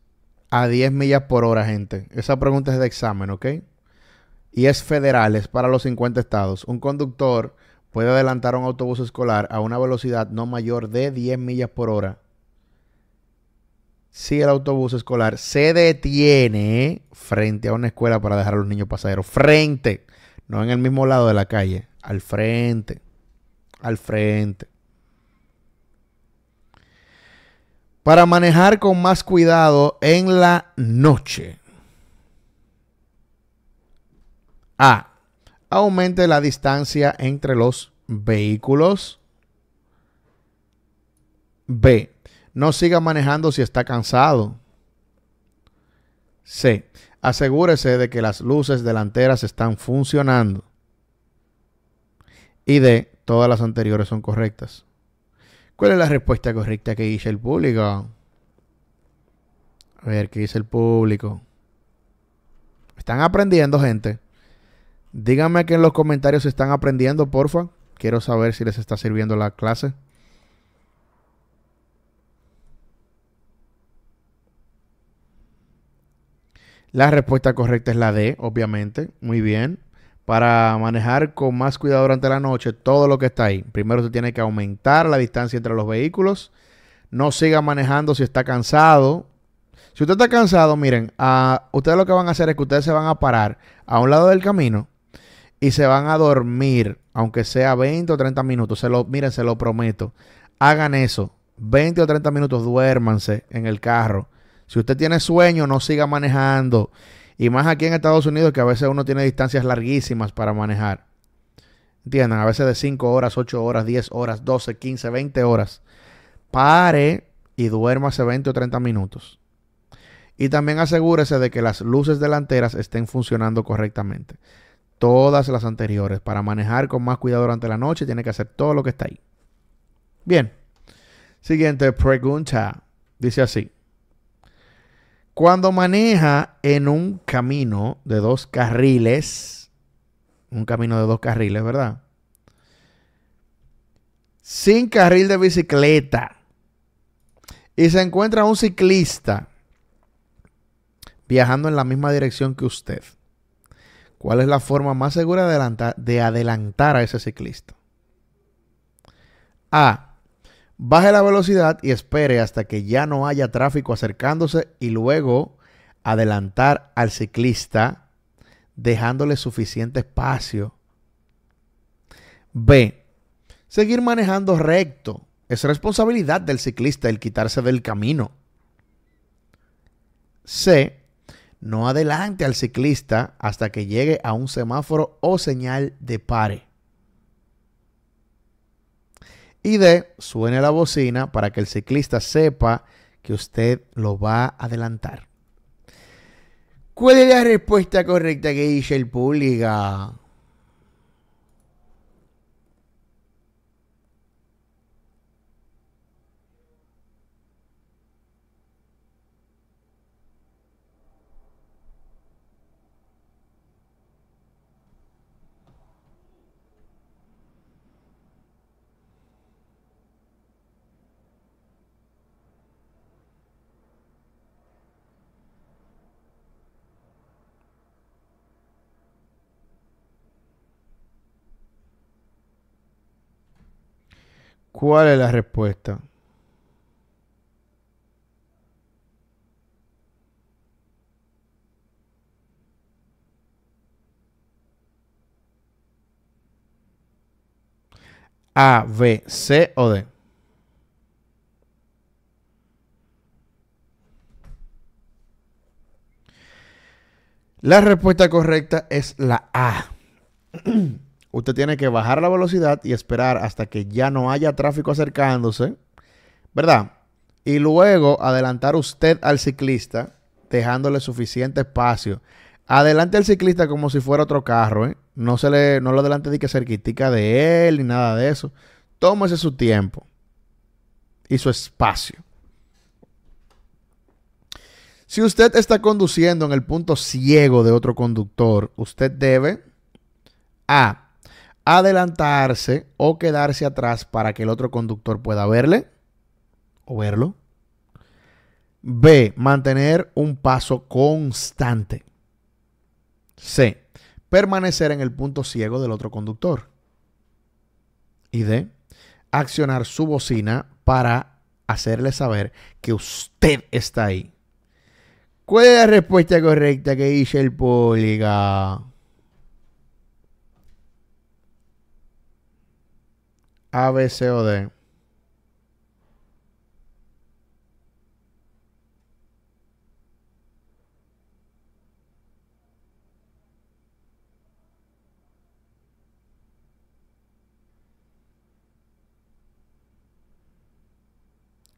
a 10 millas por hora, gente. Esa pregunta es de examen, ¿ok? Y es federal, es para los 50 estados. Un conductor puede adelantar un autobús escolar a una velocidad no mayor de 10 millas por hora si el autobús escolar se detiene frente a una escuela para dejar a los niños pasajeros. Frente, no en el mismo lado de la calle, al frente, al frente. para manejar con más cuidado en la noche. A. Aumente la distancia entre los vehículos. B. No siga manejando si está cansado. C. Asegúrese de que las luces delanteras están funcionando. Y D. Todas las anteriores son correctas. ¿Cuál es la respuesta correcta que dice el público? A ver, ¿qué dice el público? Están aprendiendo, gente. Díganme que en los comentarios están aprendiendo, porfa. Quiero saber si les está sirviendo la clase. La respuesta correcta es la D, obviamente. Muy bien para manejar con más cuidado durante la noche todo lo que está ahí. Primero se tiene que aumentar la distancia entre los vehículos. No siga manejando si está cansado. Si usted está cansado, miren, a ustedes lo que van a hacer es que ustedes se van a parar a un lado del camino y se van a dormir, aunque sea 20 o 30 minutos. Se lo, miren, se lo prometo. Hagan eso. 20 o 30 minutos duérmanse en el carro. Si usted tiene sueño, no siga manejando. Y más aquí en Estados Unidos, que a veces uno tiene distancias larguísimas para manejar. Entiendan, a veces de 5 horas, 8 horas, 10 horas, 12, 15, 20 horas. Pare y duérmase 20 o 30 minutos. Y también asegúrese de que las luces delanteras estén funcionando correctamente. Todas las anteriores. Para manejar con más cuidado durante la noche, tiene que hacer todo lo que está ahí. Bien. Siguiente pregunta. Dice así. Cuando maneja en un camino de dos carriles, un camino de dos carriles, ¿verdad? Sin carril de bicicleta. Y se encuentra un ciclista viajando en la misma dirección que usted. ¿Cuál es la forma más segura de adelantar, a ese ciclista? A baje la velocidad y espere hasta que ya no haya tráfico acercándose y luego adelantar al ciclista dejándole suficiente espacio. B. Seguir manejando recto. Es responsabilidad del ciclista el quitarse del camino. C. No adelante al ciclista hasta que llegue a un semáforo o señal de pare y de suene la bocina para que el ciclista sepa que usted lo va a adelantar. ¿Cuál es la respuesta correcta que dice el público? ¿Cuál es la respuesta? A, B, C o D. La respuesta correcta es la A. usted tiene que bajar la velocidad y esperar hasta que ya no haya tráfico acercándose, ¿verdad? Y luego adelantar usted al ciclista dejándole suficiente espacio. Adelante al ciclista como si fuera otro carro, ¿eh? No, se le, no lo adelante de que cerquitica de él ni nada de eso. Tómese su tiempo y su espacio. Si usted está conduciendo en el punto ciego de otro conductor, usted debe A adelantarse o quedarse atrás para que el otro conductor pueda verle o verlo. B. Mantener un paso constante. C. Permanecer en el punto ciego del otro conductor. Y D. Accionar su bocina para hacerle saber que usted está ahí. ¿Cuál es la respuesta correcta que dice el público? A, B, C o D.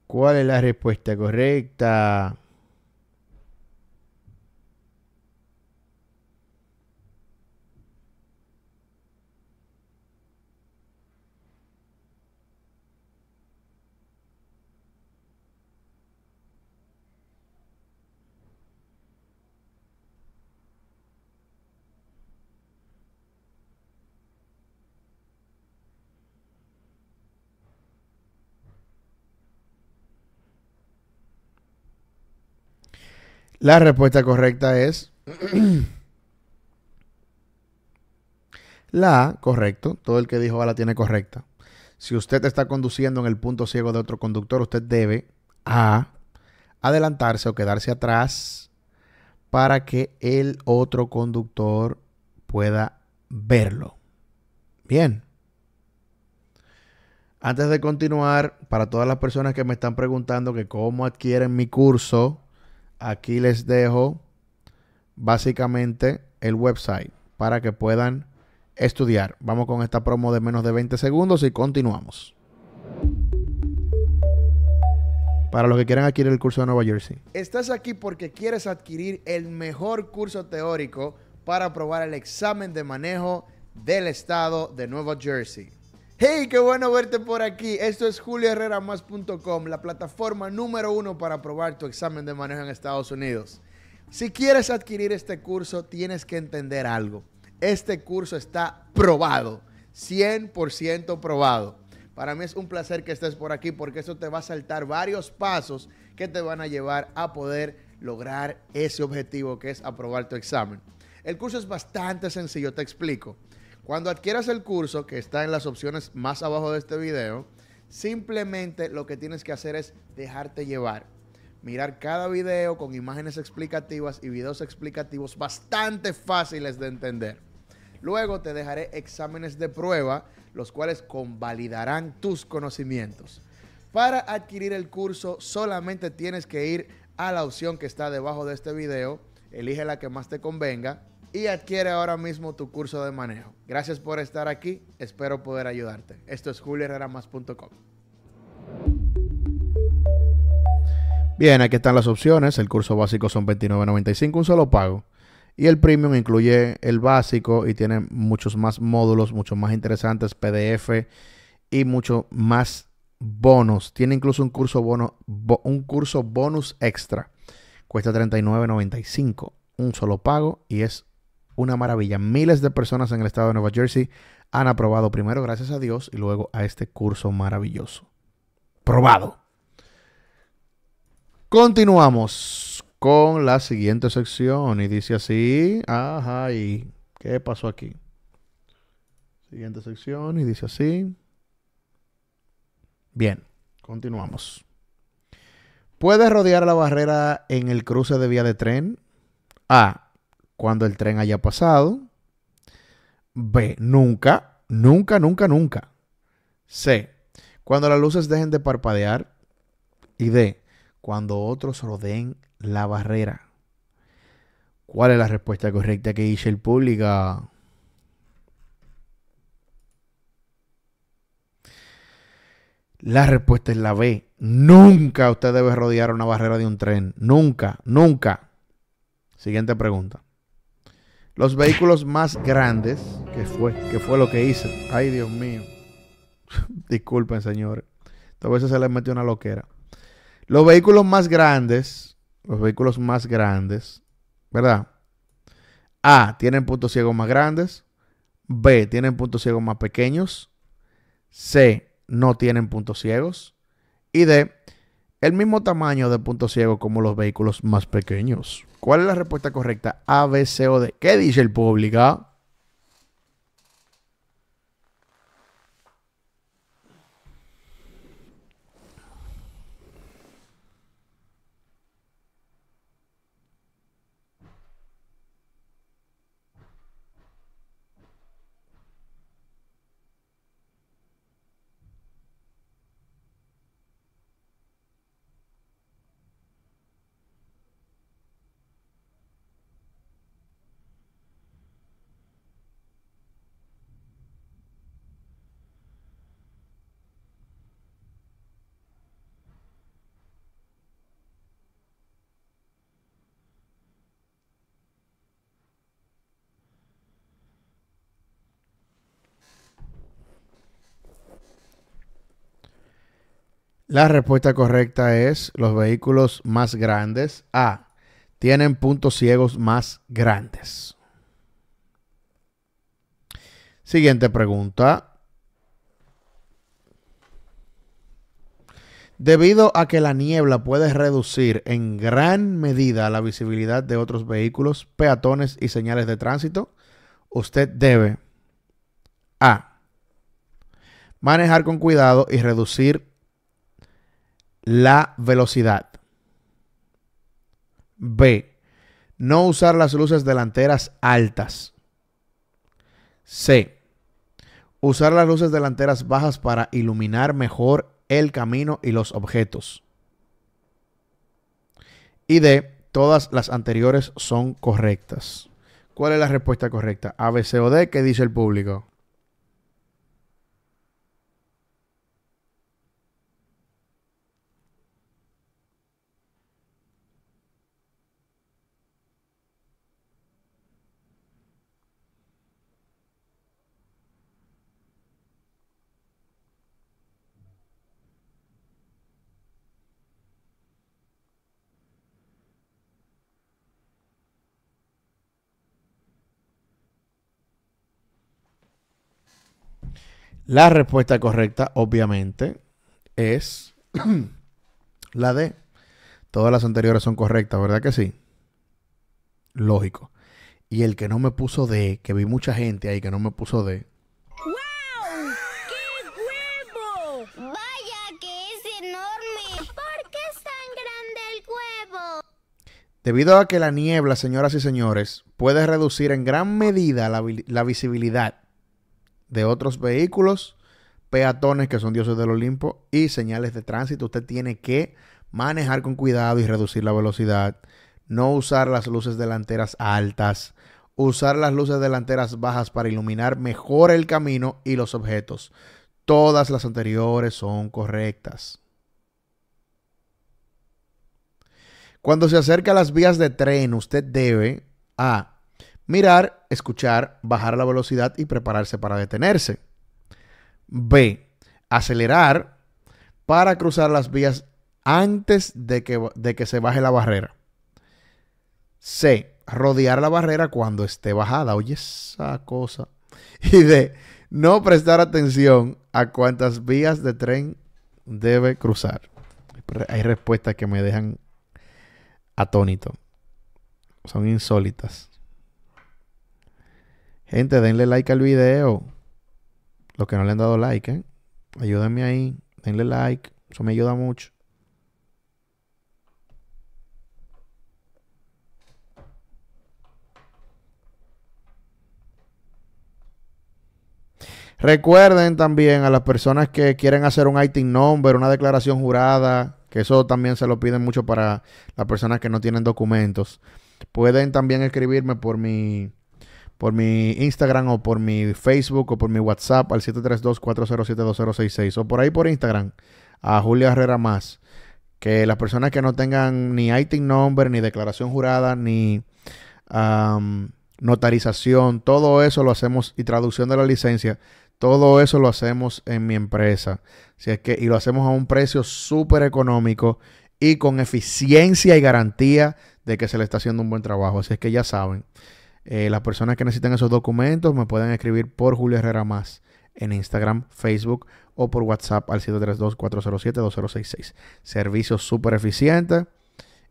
¿Cuál es la respuesta correcta? La respuesta correcta es la correcto. Todo el que dijo A la tiene correcta. Si usted está conduciendo en el punto ciego de otro conductor, usted debe A, adelantarse o quedarse atrás para que el otro conductor pueda verlo. Bien. Antes de continuar, para todas las personas que me están preguntando que cómo adquieren mi curso, aquí les dejo básicamente el website para que puedan estudiar. Vamos con esta promo de menos de 20 segundos y continuamos. Para los que quieran adquirir el curso de Nueva Jersey. Estás aquí porque quieres adquirir el mejor curso teórico para aprobar el examen de manejo del estado de Nueva Jersey. Hey, qué bueno verte por aquí. Esto es julioherreramás.com, la plataforma número uno para aprobar tu examen de manejo en Estados Unidos. Si quieres adquirir este curso, tienes que entender algo. Este curso está probado, 100% probado. Para mí es un placer que estés por aquí porque esto te va a saltar varios pasos que te van a llevar a poder lograr ese objetivo que es aprobar tu examen. El curso es bastante sencillo, te explico. Cuando adquieras el curso, que está en las opciones más abajo de este video, simplemente lo que tienes que hacer es dejarte llevar. Mirar cada video con imágenes explicativas y videos explicativos bastante fáciles de entender. Luego te dejaré exámenes de prueba, los cuales convalidarán tus conocimientos. Para adquirir el curso solamente tienes que ir a la opción que está debajo de este video, elige la que más te convenga, y adquiere ahora mismo tu curso de manejo. Gracias por estar aquí, espero poder ayudarte. Esto es julioherreramas.com. Bien, aquí están las opciones. El curso básico son $29.95, un solo pago. Y el premium incluye el básico y tiene muchos más módulos, muchos más interesantes, PDF y mucho más bonos. Tiene incluso un curso, bono, un curso bonus extra. Cuesta $39.95, un solo pago y es una maravilla. Miles de personas en el estado de Nueva Jersey han aprobado primero gracias a Dios y luego a este curso maravilloso. Probado. Continuamos con la siguiente sección y dice así, ajá, ¿y qué pasó aquí? Siguiente sección y dice así. Bien, continuamos. ¿Puedes rodear la barrera en el cruce de vía de tren? A cuando el tren haya pasado. B. Nunca, nunca, nunca, nunca. C. Cuando las luces dejen de parpadear. Y D. Cuando otros rodeen la barrera. ¿Cuál es la respuesta correcta que dice el público? La respuesta es la B. Nunca usted debe rodear una barrera de un tren. Nunca, nunca. Siguiente pregunta. Los vehículos más grandes, que fue, que fue lo que hice. Ay, Dios mío. Disculpen, señores. A veces se les metió una loquera. Los vehículos más grandes, los vehículos más grandes, ¿verdad? A, tienen puntos ciegos más grandes. B, tienen puntos ciegos más pequeños. C, no tienen puntos ciegos. Y D, el mismo tamaño de puntos ciegos como los vehículos más pequeños. ¿Cuál es la respuesta correcta? A, B, C o D. ¿Qué dice el público? La respuesta correcta es los vehículos más grandes. A. Tienen puntos ciegos más grandes. Siguiente pregunta. Debido a que la niebla puede reducir en gran medida la visibilidad de otros vehículos, peatones y señales de tránsito, usted debe A. Manejar con cuidado y reducir la velocidad. B. No usar las luces delanteras altas. C. Usar las luces delanteras bajas para iluminar mejor el camino y los objetos. Y D. Todas las anteriores son correctas. ¿Cuál es la respuesta correcta? A, B, C o D. ¿Qué dice el público? La respuesta correcta, obviamente, es la D. Todas las anteriores son correctas, ¿verdad que sí? Lógico. Y el que no me puso D, que vi mucha gente ahí que no me puso D. ¡Wow! ¡Qué huevo! ¡Vaya que es enorme! ¿Por qué es tan grande el huevo? Debido a que la niebla, señoras y señores, puede reducir en gran medida la visibilidad de otros vehículos, peatones que son dioses del Olimpo y señales de tránsito. Usted tiene que manejar con cuidado y reducir la velocidad, no usar las luces delanteras altas, usar las luces delanteras bajas para iluminar mejor el camino y los objetos. Todas las anteriores son correctas. Cuando se acerca a las vías de tren, usted debe A. Mirar, escuchar, bajar la velocidad y prepararse para detenerse. B. Acelerar para cruzar las vías antes de que, de que se baje la barrera. C. Rodear la barrera cuando esté bajada. Oye, esa cosa. Y D. No prestar atención a cuántas vías de tren debe cruzar. Hay respuestas que me dejan atónito. Son insólitas. Gente, denle like al video. Los que no le han dado like, ¿eh? Ayúdenme ahí. Denle like. Eso me ayuda mucho. Recuerden también a las personas que quieren hacer un ITIN number, una declaración jurada, que eso también se lo piden mucho para las personas que no tienen documentos. Pueden también escribirme por mi por mi Instagram o por mi Facebook o por mi WhatsApp al 732-407-2066 o por ahí por Instagram a Julia Herrera Más. Que las personas que no tengan ni ITIN number, ni declaración jurada, ni notarización, todo eso lo hacemos y traducción de la licencia, todo eso lo hacemos en mi empresa. Si es que, y lo hacemos a un precio súper económico y con eficiencia y garantía de que se le está haciendo un buen trabajo. Así es que ya saben. Eh, las personas que necesitan esos documentos me pueden escribir por Julio Herrera Más en Instagram, Facebook o por WhatsApp al 732-407-2066. Servicio súper eficiente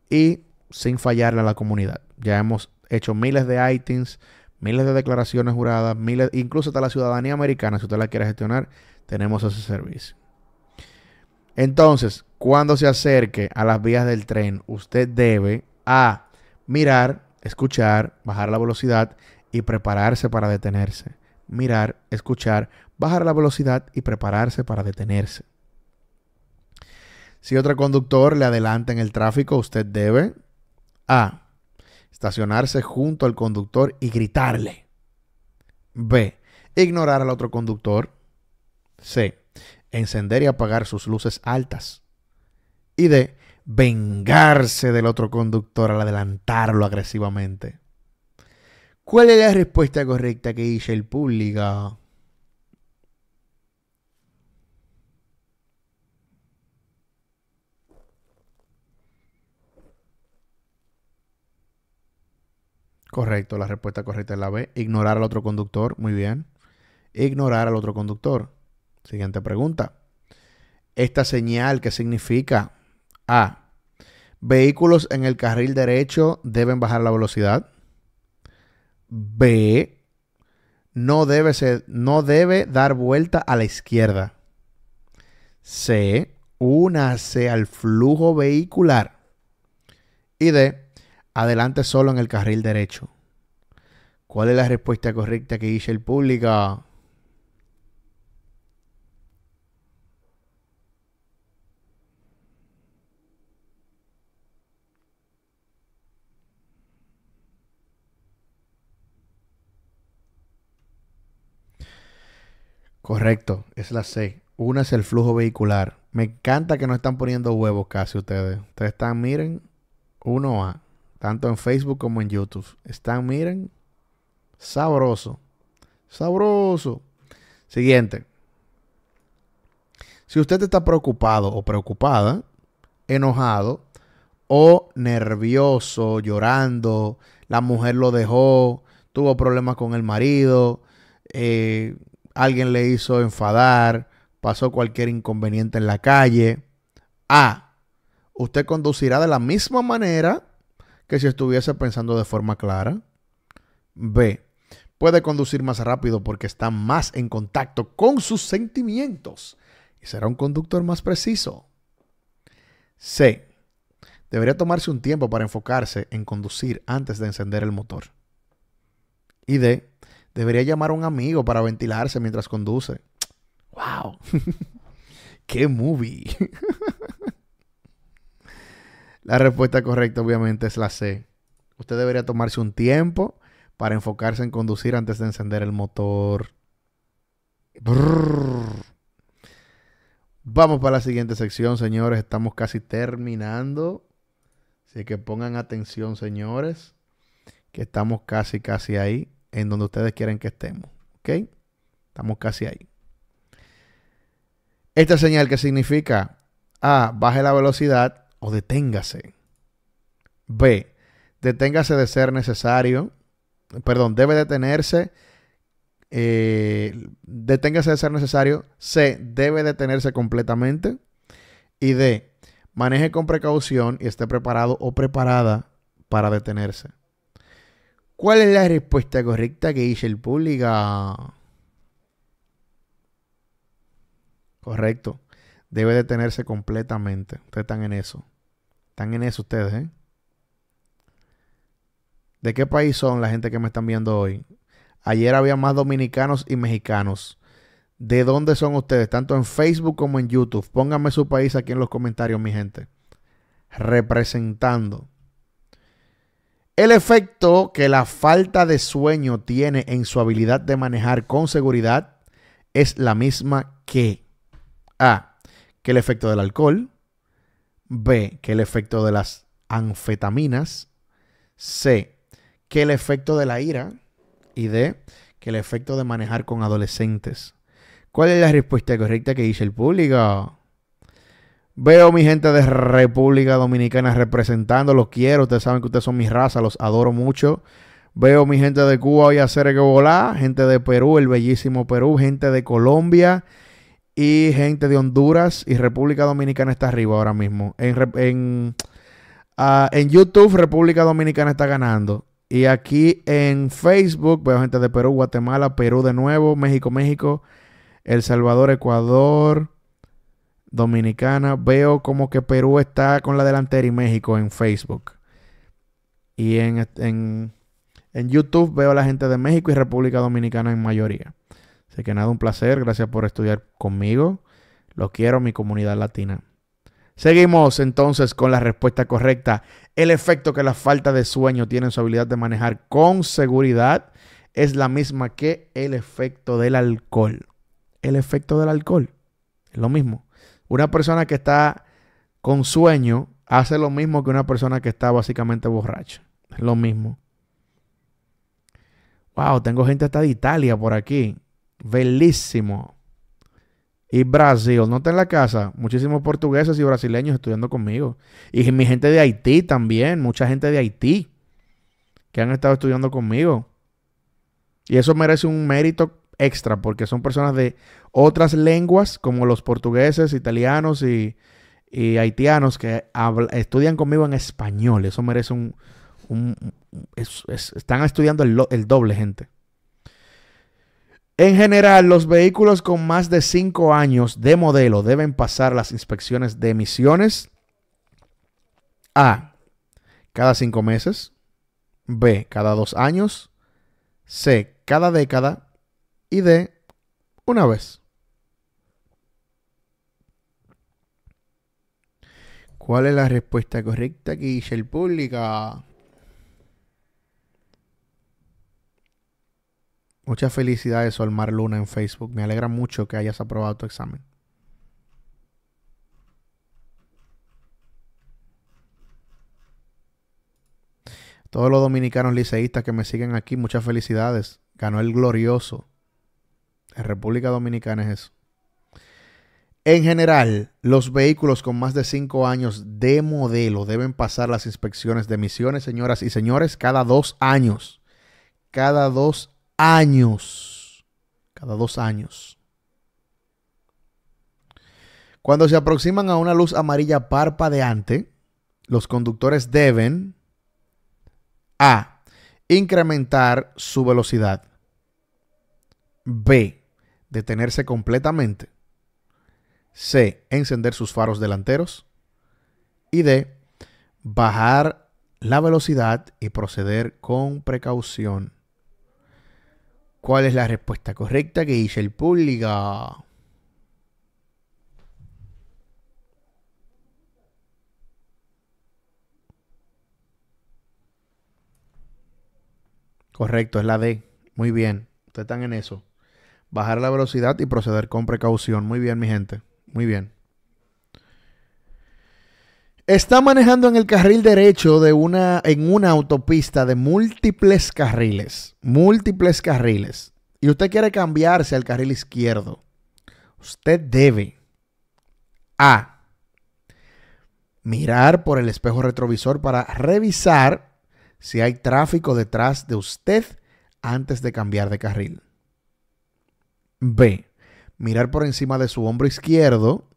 y sin fallarle a la comunidad. Ya hemos hecho miles de items, miles de declaraciones juradas, miles, incluso hasta la ciudadanía americana, si usted la quiere gestionar, tenemos ese servicio. Entonces, cuando se acerque a las vías del tren, usted debe a mirar escuchar, bajar la velocidad y prepararse para detenerse. Mirar, escuchar, bajar la velocidad y prepararse para detenerse. Si otro conductor le adelanta en el tráfico, usted debe A. Estacionarse junto al conductor y gritarle. B. Ignorar al otro conductor. C. Encender y apagar sus luces altas. Y D vengarse del otro conductor al adelantarlo agresivamente. ¿Cuál es la respuesta correcta que dice el público? Correcto, la respuesta correcta es la B. Ignorar al otro conductor. Muy bien. Ignorar al otro conductor. Siguiente pregunta. Esta señal, ¿qué significa? A. Vehículos en el carril derecho deben bajar la velocidad. B. No debe, no debe dar vuelta a la izquierda. C. Únase al flujo vehicular. Y D. Adelante solo en el carril derecho. ¿Cuál es la respuesta correcta que dice el público? Correcto, es la C. Una es el flujo vehicular. Me encanta que no están poniendo huevos casi ustedes. Ustedes están, miren, uno a tanto en Facebook como en YouTube. Están, miren, sabroso. Sabroso. Siguiente. Si usted está preocupado o preocupada, enojado o nervioso, llorando, la mujer lo dejó, tuvo problemas con el marido, eh, alguien le hizo enfadar, pasó cualquier inconveniente en la calle. A. Usted conducirá de la misma manera que si estuviese pensando de forma clara. B. Puede conducir más rápido porque está más en contacto con sus sentimientos y será un conductor más preciso. C. Debería tomarse un tiempo para enfocarse en conducir antes de encender el motor. Y D. Debería llamar a un amigo para ventilarse mientras conduce. ¡Wow! ¡Qué movie! la respuesta correcta obviamente es la C. Usted debería tomarse un tiempo para enfocarse en conducir antes de encender el motor. Vamos para la siguiente sección, señores. Estamos casi terminando. Así que pongan atención, señores. Que estamos casi, casi ahí en donde ustedes quieren que estemos. ¿Ok? Estamos casi ahí. Esta señal que significa A, baje la velocidad o deténgase. B, deténgase de ser necesario. Perdón, debe detenerse. Eh, deténgase de ser necesario. C, debe detenerse completamente. Y D, maneje con precaución y esté preparado o preparada para detenerse. ¿Cuál es la respuesta correcta que dice el público? Correcto. Debe detenerse completamente. Ustedes están en eso. Están en eso ustedes, ¿eh? ¿De qué país son la gente que me están viendo hoy? Ayer había más dominicanos y mexicanos. ¿De dónde son ustedes? Tanto en Facebook como en YouTube. Pónganme su país aquí en los comentarios, mi gente. Representando. El efecto que la falta de sueño tiene en su habilidad de manejar con seguridad es la misma que A, que el efecto del alcohol, B, que el efecto de las anfetaminas, C, que el efecto de la ira y D, que el efecto de manejar con adolescentes. ¿Cuál es la respuesta correcta que dice el público? Veo mi gente de República Dominicana representando, los quiero, ustedes saben que ustedes son mi raza, los adoro mucho. Veo mi gente de Cuba hoy hacer que volá. gente de Perú, el bellísimo Perú, gente de Colombia y gente de Honduras y República Dominicana está arriba ahora mismo. En, ah, en YouTube República Dominicana está ganando. Y aquí en Facebook veo gente de Perú, Guatemala, Perú de nuevo, México, México, El Salvador, Ecuador, Dominicana. Veo como que Perú está con la delantera y México en Facebook. Y en, en, en YouTube veo a la gente de México y República Dominicana en mayoría. Así que nada, un placer. Gracias por estudiar conmigo. lo quiero, mi comunidad latina. Seguimos entonces con la respuesta correcta. El efecto que la falta de sueño tiene en su habilidad de manejar con seguridad es la misma que el efecto del alcohol. El efecto del alcohol es lo mismo. Una persona que está con sueño hace lo mismo que una persona que está básicamente borracha. Es lo mismo. Wow, tengo gente hasta de Italia por aquí. Bellísimo. Y Brasil, no está en la casa. Muchísimos portugueses y brasileños estudiando conmigo. Y mi gente de Haití también. Mucha gente de Haití que han estado estudiando conmigo. Y eso merece un mérito extra, porque son personas de otras lenguas, como los portugueses, italianos y, haitianos, que estudian conmigo en español. Eso merece un... están estudiando el, el doble, gente. En general, los vehículos con más de 5 años de modelo deben pasar las inspecciones de emisiones A. Cada 5 meses. B. Cada 2 años. C. Cada década y de una vez. ¿Cuál es la respuesta correcta aquí, Shell Pública? Muchas felicidades, Solmar Luna, en Facebook. Me alegra mucho que hayas aprobado tu examen. Todos los dominicanos liceístas que me siguen aquí, muchas felicidades. Ganó el glorioso en República Dominicana es eso. En general, los vehículos con más de 5 años de modelo deben pasar las inspecciones de emisiones, señoras y señores, cada dos años. Cada dos años. Cada dos años. Cuando se aproximan a una luz amarilla parpadeante, los conductores deben A. Incrementar su velocidad. B detenerse completamente. C. Encender sus faros delanteros. Y D. Bajar la velocidad y proceder con precaución. ¿Cuál es la respuesta correcta que dice el público? Correcto, es la D. Muy bien, ustedes están en eso bajar la velocidad y proceder con precaución. Muy bien, mi gente. Muy bien. Está manejando en el carril derecho de una, en una autopista de múltiples carriles. Múltiples carriles. Y usted quiere cambiarse al carril izquierdo. Usted debe A. Mirar por el espejo retrovisor para revisar si hay tráfico detrás de usted antes de cambiar de carril. B. Mirar por encima de su hombro izquierdo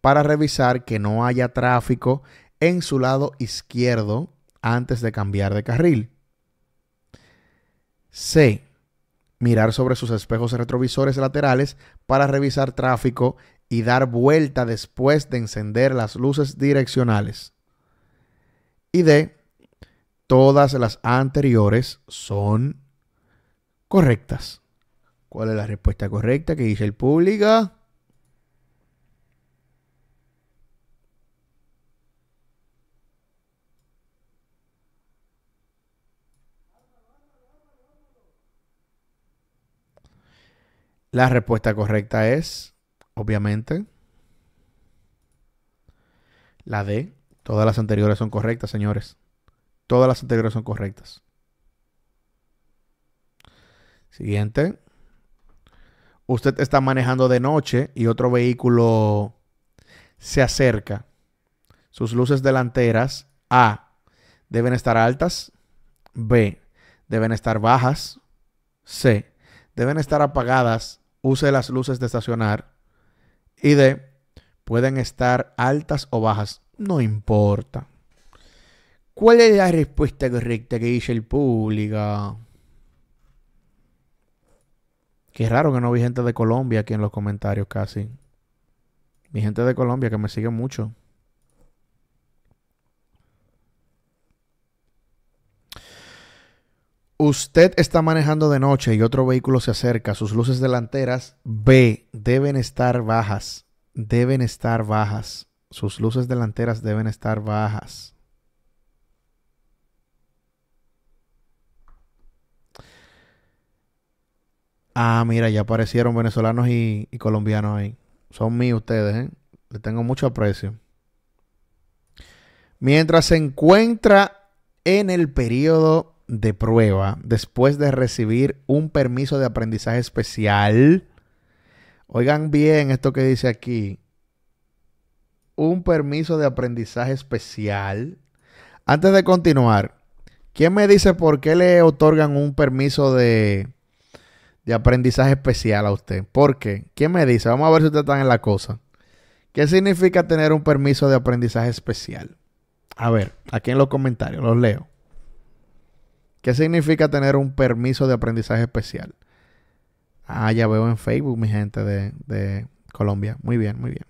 para revisar que no haya tráfico en su lado izquierdo antes de cambiar de carril. C. Mirar sobre sus espejos retrovisores laterales para revisar tráfico y dar vuelta después de encender las luces direccionales. Y D. Todas las anteriores son correctas. ¿Cuál es la respuesta correcta que dice el público? La respuesta correcta es, obviamente, la D. Todas las anteriores son correctas, señores. Todas las anteriores son correctas. Siguiente usted está manejando de noche y otro vehículo se acerca, sus luces delanteras A deben estar altas, B deben estar bajas, C deben estar apagadas, use las luces de estacionar y D pueden estar altas o bajas, no importa. ¿Cuál es la respuesta correcta que dice el público? Qué raro que no vi gente de Colombia aquí en los comentarios casi. Mi gente de Colombia que me sigue mucho. Usted está manejando de noche y otro vehículo se acerca. Sus luces delanteras B deben estar bajas. Deben estar bajas. Sus luces delanteras deben estar bajas. Ah, mira, ya aparecieron venezolanos y, colombianos ahí. Son míos ustedes, ¿eh? Les tengo mucho aprecio. Mientras se encuentra en el periodo de prueba, después de recibir un permiso de aprendizaje especial, oigan bien esto que dice aquí, un permiso de aprendizaje especial. Antes de continuar, ¿quién me dice por qué le otorgan un permiso de de aprendizaje especial a usted. ¿Por qué? ¿Quién me dice? Vamos a ver si usted está en la cosa. ¿Qué significa tener un permiso de aprendizaje especial? A ver, aquí en los comentarios, los leo. ¿Qué significa tener un permiso de aprendizaje especial? Ah, ya veo en Facebook mi gente de, de Colombia. Muy bien, muy bien.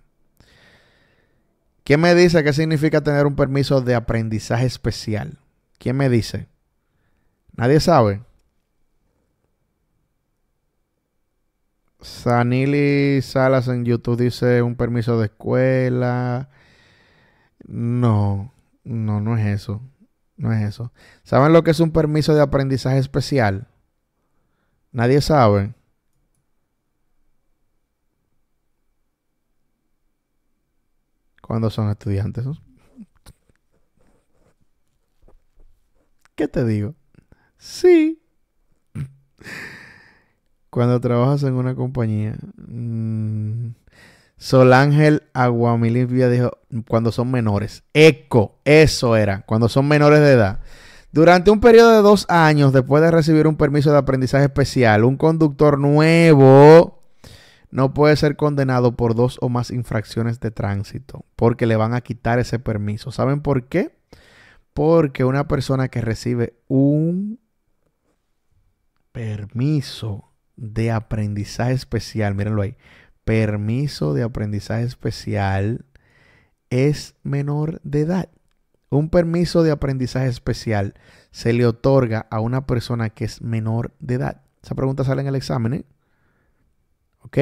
¿Quién me dice qué significa tener un permiso de aprendizaje especial? ¿Quién me dice? Nadie sabe. Sanili Salas en YouTube dice un permiso de escuela. No, no, no es eso. No es eso. ¿Saben lo que es un permiso de aprendizaje especial? Nadie sabe. Cuando son estudiantes? ¿Qué te digo? Sí cuando trabajas en una compañía. Mm, Sol Ángel dijo, cuando son menores. Eco, eso era, cuando son menores de edad. Durante un periodo de dos años, después de recibir un permiso de aprendizaje especial, un conductor nuevo no puede ser condenado por dos o más infracciones de tránsito, porque le van a quitar ese permiso. ¿Saben por qué? Porque una persona que recibe un permiso de aprendizaje especial, mírenlo ahí, permiso de aprendizaje especial es menor de edad. Un permiso de aprendizaje especial se le otorga a una persona que es menor de edad. Esa pregunta sale en el examen, ¿eh? ¿Ok?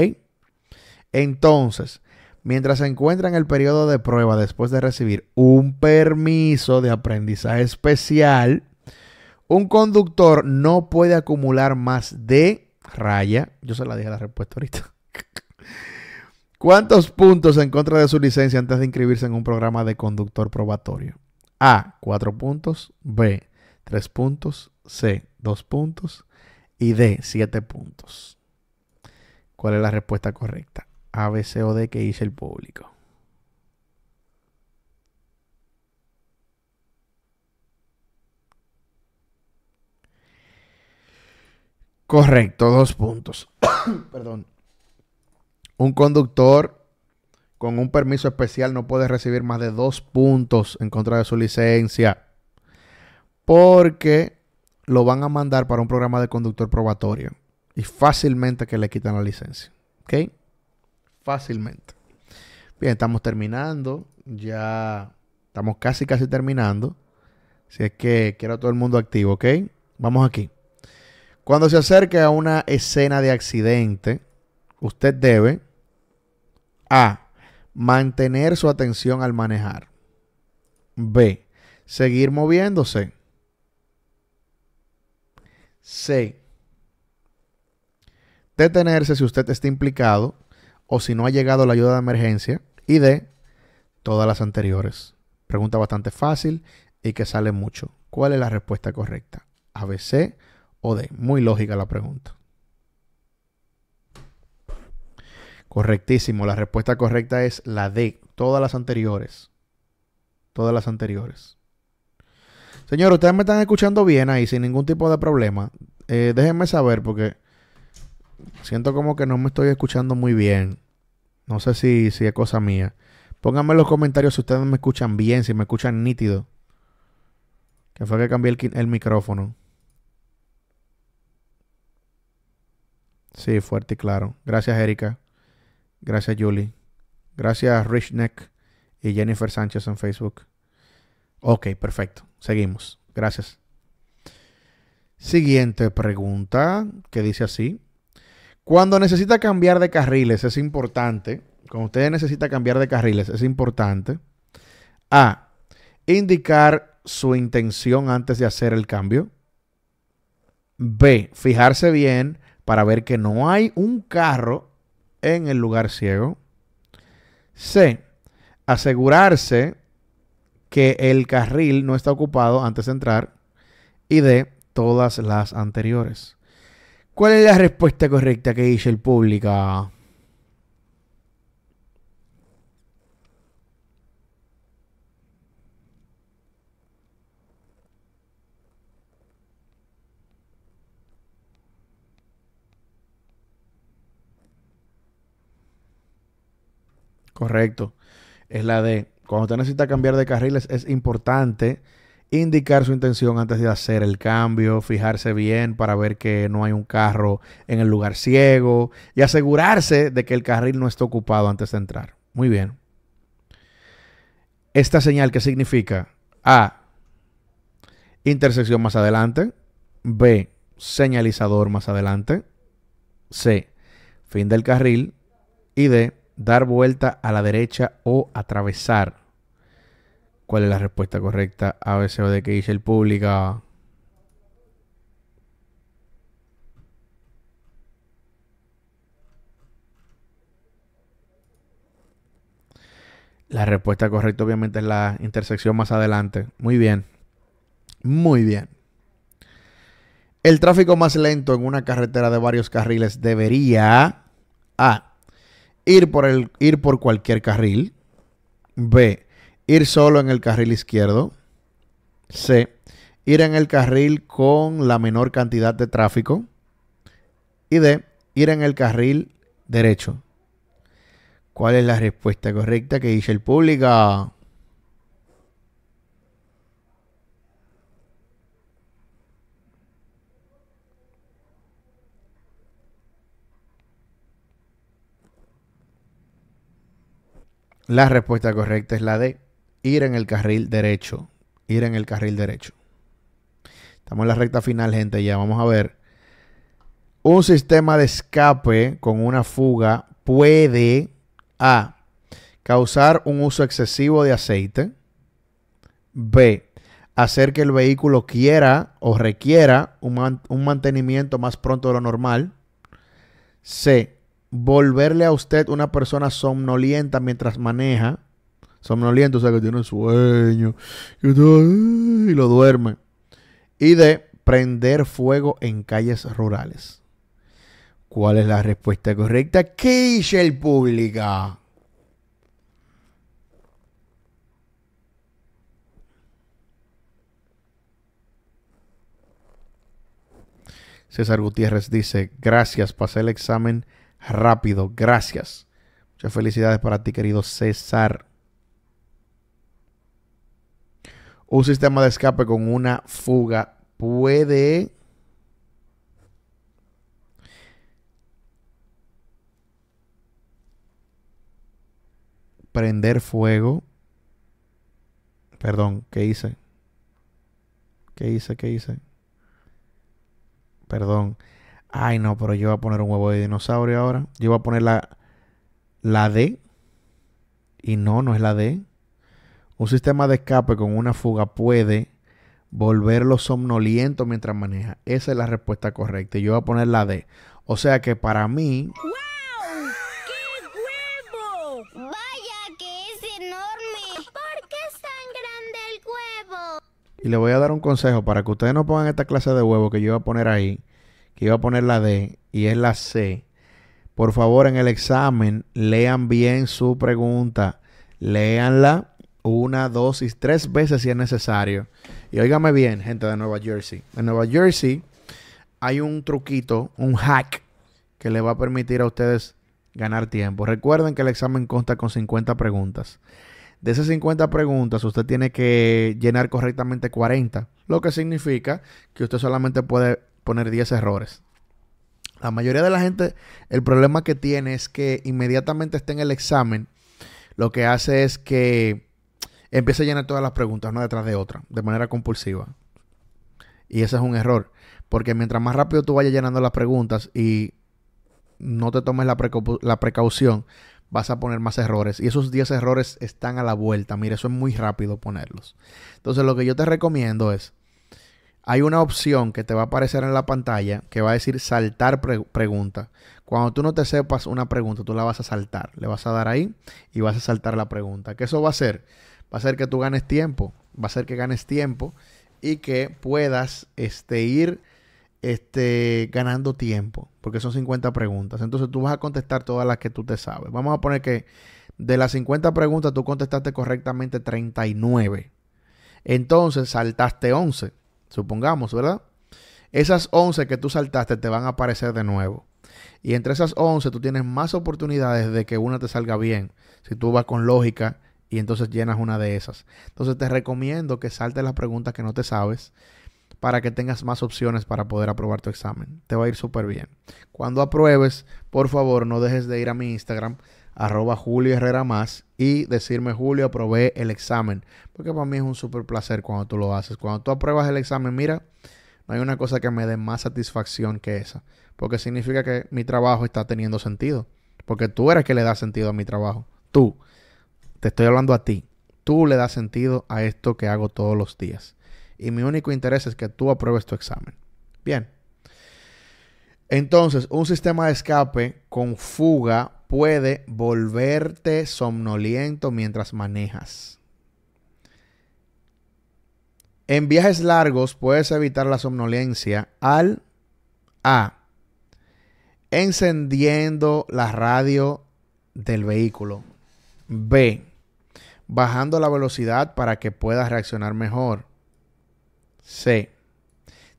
Entonces, mientras se encuentra en el periodo de prueba después de recibir un permiso de aprendizaje especial, un conductor no puede acumular más de Raya. Yo se la dije la respuesta ahorita. ¿Cuántos puntos en contra de su licencia antes de inscribirse en un programa de conductor probatorio? A, Cuatro puntos. B, 3 puntos. C, Dos puntos. Y D, 7 puntos. ¿Cuál es la respuesta correcta? A, B, C o D que hice el público. Correcto, dos puntos. Perdón. Un conductor con un permiso especial no puede recibir más de dos puntos en contra de su licencia porque lo van a mandar para un programa de conductor probatorio y fácilmente que le quitan la licencia. ¿Ok? Fácilmente. Bien, estamos terminando. Ya estamos casi, casi terminando. Si es que quiero a todo el mundo activo, ¿ok? Vamos aquí. Cuando se acerque a una escena de accidente, usted debe A. Mantener su atención al manejar. B. Seguir moviéndose. C. Detenerse si usted está implicado o si no ha llegado la ayuda de emergencia. Y D. Todas las anteriores. Pregunta bastante fácil y que sale mucho. ¿Cuál es la respuesta correcta? C o de Muy lógica la pregunta. Correctísimo. La respuesta correcta es la de Todas las anteriores. Todas las anteriores. Señor, ustedes me están escuchando bien ahí sin ningún tipo de problema. Eh, déjenme saber porque siento como que no me estoy escuchando muy bien. No sé si, si es cosa mía. Pónganme en los comentarios si ustedes me escuchan bien, si me escuchan nítido. Que fue que cambié el micrófono. Sí, fuerte y claro. Gracias, Erika. Gracias, Julie. Gracias, Richneck y Jennifer Sánchez en Facebook. Ok, perfecto. Seguimos. Gracias. Siguiente pregunta que dice así. Cuando necesita cambiar de carriles es importante. Cuando usted necesita cambiar de carriles es importante. A. Indicar su intención antes de hacer el cambio. B. Fijarse bien para ver que no hay un carro en el lugar ciego. C. Asegurarse que el carril no está ocupado antes de entrar. Y de Todas las anteriores. ¿Cuál es la respuesta correcta que dice el público? Correcto. Es la de, cuando usted necesita cambiar de carriles, es importante indicar su intención antes de hacer el cambio, fijarse bien para ver que no hay un carro en el lugar ciego y asegurarse de que el carril no está ocupado antes de entrar. Muy bien. Esta señal que significa A, intersección más adelante, B, señalizador más adelante, C, fin del carril y D, dar vuelta a la derecha o atravesar. ¿Cuál es la respuesta correcta a B, que dice el público? La respuesta correcta obviamente es la intersección más adelante. Muy bien. Muy bien. El tráfico más lento en una carretera de varios carriles debería... A ir por, el, ir por cualquier carril. B, ir solo en el carril izquierdo. C, ir en el carril con la menor cantidad de tráfico. Y D, ir en el carril derecho. ¿Cuál es la respuesta correcta que dice el público? La respuesta correcta es la de ir en el carril derecho. Ir en el carril derecho. Estamos en la recta final, gente. Ya vamos a ver. Un sistema de escape con una fuga puede A. Causar un uso excesivo de aceite. B. Hacer que el vehículo quiera o requiera un, un mantenimiento más pronto de lo normal. C volverle a usted una persona somnolienta mientras maneja, somnoliento, o sea, que tiene un sueño, y lo duerme, y de prender fuego en calles rurales. ¿Cuál es la respuesta correcta? ¿Qué dice el pública? César Gutiérrez dice, gracias, pasé el examen rápido. Gracias. Muchas felicidades para ti, querido César. Un sistema de escape con una fuga puede prender fuego. Perdón, ¿qué hice? ¿Qué hice? ¿Qué hice? Perdón. Ay, no, pero yo voy a poner un huevo de dinosaurio ahora. Yo voy a poner la, D. Y no, no es la D. Un sistema de escape con una fuga puede volverlo somnoliento mientras maneja. Esa es la respuesta correcta. yo voy a poner la D. O sea que para mí. ¡Wow! ¡Qué huevo! ¡Vaya que es enorme! ¿Por qué es tan grande el huevo? Y le voy a dar un consejo para que ustedes no pongan esta clase de huevo que yo voy a poner ahí que iba a poner la D y es la C. Por favor, en el examen lean bien su pregunta. Leanla una, dos y tres veces si es necesario. Y óigame bien, gente de Nueva Jersey. En Nueva Jersey hay un truquito, un hack que le va a permitir a ustedes ganar tiempo. Recuerden que el examen consta con 50 preguntas. De esas 50 preguntas, usted tiene que llenar correctamente 40, lo que significa que usted solamente puede poner 10 errores. La mayoría de la gente, el problema que tiene es que inmediatamente esté en el examen, lo que hace es que empiece a llenar todas las preguntas una detrás de otra, de manera compulsiva. Y ese es un error, porque mientras más rápido tú vayas llenando las preguntas y no te tomes la, la precaución, vas a poner más errores. Y esos 10 errores están a la vuelta. Mira, eso es muy rápido ponerlos. Entonces, lo que yo te recomiendo es hay una opción que te va a aparecer en la pantalla que va a decir saltar pregunta. Cuando tú no te sepas una pregunta, tú la vas a saltar. Le vas a dar ahí y vas a saltar la pregunta. ¿Qué eso va a hacer? Va a hacer que tú ganes tiempo. Va a hacer que ganes tiempo y que puedas este, ir este, ganando tiempo. Porque son 50 preguntas. Entonces tú vas a contestar todas las que tú te sabes. Vamos a poner que de las 50 preguntas tú contestaste correctamente 39. Entonces saltaste 11 supongamos, ¿verdad? Esas 11 que tú saltaste te van a aparecer de nuevo. Y entre esas 11 tú tienes más oportunidades de que una te salga bien, si tú vas con lógica y entonces llenas una de esas. Entonces te recomiendo que saltes las preguntas que no te sabes para que tengas más opciones para poder aprobar tu examen. Te va a ir súper bien. Cuando apruebes, por favor, no dejes de ir a mi Instagram, arroba Julio Herrera Más y decirme Julio, aprobé el examen. Porque para mí es un súper placer cuando tú lo haces. Cuando tú apruebas el examen, mira, no hay una cosa que me dé más satisfacción que esa. Porque significa que mi trabajo está teniendo sentido. Porque tú eres que le da sentido a mi trabajo. Tú. Te estoy hablando a ti. Tú le das sentido a esto que hago todos los días. Y mi único interés es que tú apruebes tu examen. Bien. Entonces, un sistema de escape con fuga puede volverte somnoliento mientras manejas. En viajes largos puedes evitar la somnolencia al A. Encendiendo la radio del vehículo. B. Bajando la velocidad para que puedas reaccionar mejor. C.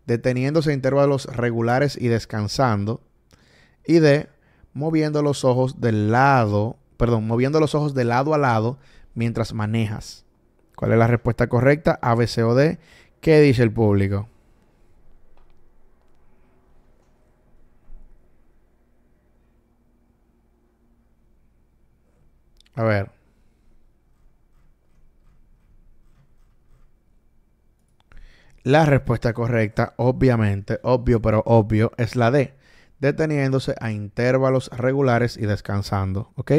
Deteniéndose a intervalos regulares y descansando. Y D moviendo los ojos del lado, perdón, moviendo los ojos de lado a lado mientras manejas. ¿Cuál es la respuesta correcta? A, B, C o D. ¿Qué dice el público? A ver. La respuesta correcta, obviamente, obvio pero obvio, es la D deteniéndose a intervalos regulares y descansando, ¿ok?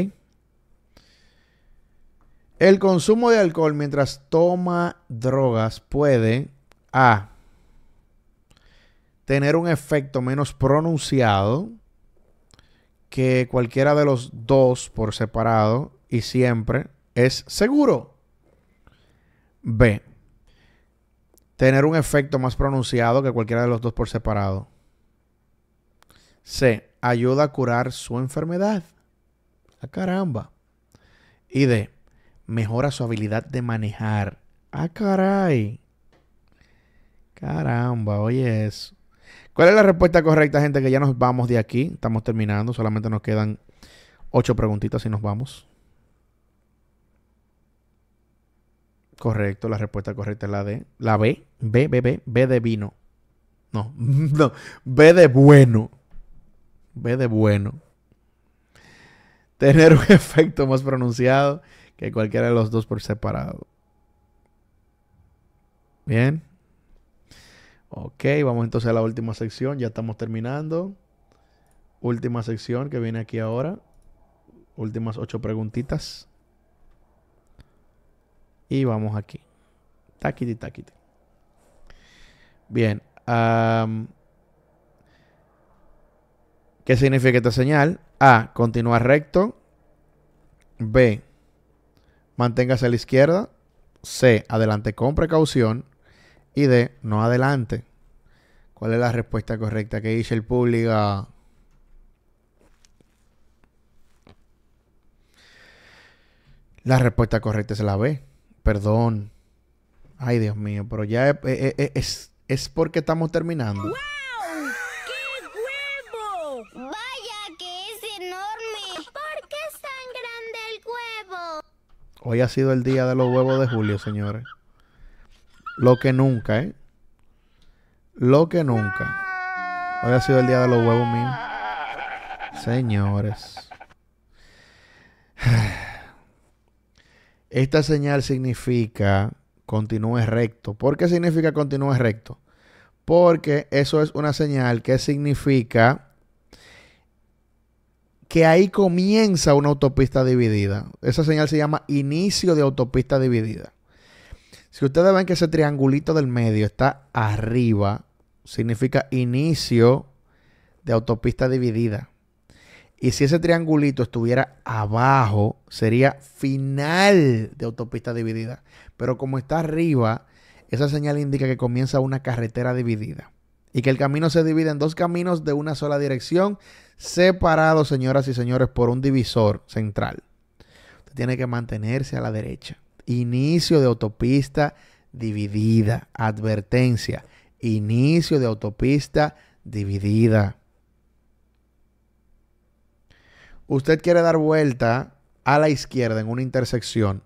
El consumo de alcohol mientras toma drogas puede A. tener un efecto menos pronunciado que cualquiera de los dos por separado y siempre es seguro. B. Tener un efecto más pronunciado que cualquiera de los dos por separado. C. Ayuda a curar su enfermedad. ¡A ah, caramba! Y D. Mejora su habilidad de manejar. ¡A ah, caray! Caramba, oye eso. ¿Cuál es la respuesta correcta, gente? Que ya nos vamos de aquí. Estamos terminando. Solamente nos quedan ocho preguntitas y nos vamos. Correcto, la respuesta correcta es la D. La B. B, B, B, B de vino. No, no. B de bueno ve de bueno. Tener un efecto más pronunciado que cualquiera de los dos por separado. Bien. Ok, vamos entonces a la última sección. Ya estamos terminando. Última sección que viene aquí ahora. Últimas ocho preguntitas. Y vamos aquí. Taquiti, taquiti. Bien. ¿Qué significa esta señal? A. Continúa recto. B. Manténgase a la izquierda. C. Adelante con precaución. Y D. No adelante. ¿Cuál es la respuesta correcta que dice el público? La respuesta correcta es la B. Perdón. Ay, Dios mío, pero ya es, es porque estamos terminando. Hoy ha sido el día de los huevos de julio, señores. Lo que nunca, ¿eh? Lo que nunca. Hoy ha sido el día de los huevos míos. Señores. Esta señal significa continúe recto. ¿Por qué significa continúe recto? Porque eso es una señal que significa que ahí comienza una autopista dividida. Esa señal se llama inicio de autopista dividida. Si ustedes ven que ese triangulito del medio está arriba, significa inicio de autopista dividida. Y si ese triangulito estuviera abajo, sería final de autopista dividida. Pero como está arriba, esa señal indica que comienza una carretera dividida. Y que el camino se divide en dos caminos de una sola dirección separado, señoras y señores, por un divisor central. Usted tiene que mantenerse a la derecha. Inicio de autopista dividida. Advertencia. Inicio de autopista dividida. Usted quiere dar vuelta a la izquierda en una intersección.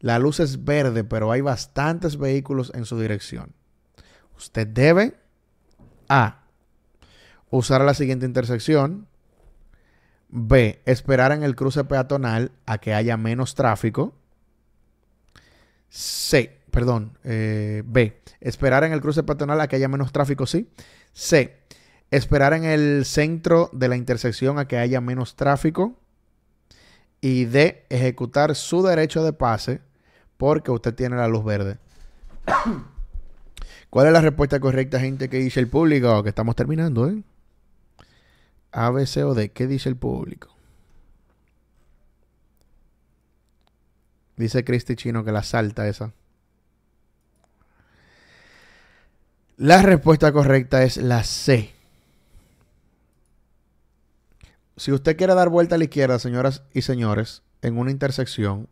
La luz es verde, pero hay bastantes vehículos en su dirección. Usted debe A usar la siguiente intersección. B, esperar en el cruce peatonal a que haya menos tráfico. C, perdón, eh, B, esperar en el cruce peatonal a que haya menos tráfico, sí. C, esperar en el centro de la intersección a que haya menos tráfico. Y D, ejecutar su derecho de pase porque usted tiene la luz verde. ¿Cuál es la respuesta correcta, gente, que dice el público? Que estamos terminando, ¿eh? A, B, C o D. ¿Qué dice el público? Dice Cristi Chino que la salta esa. La respuesta correcta es la C. Si usted quiere dar vuelta a la izquierda, señoras y señores, en una intersección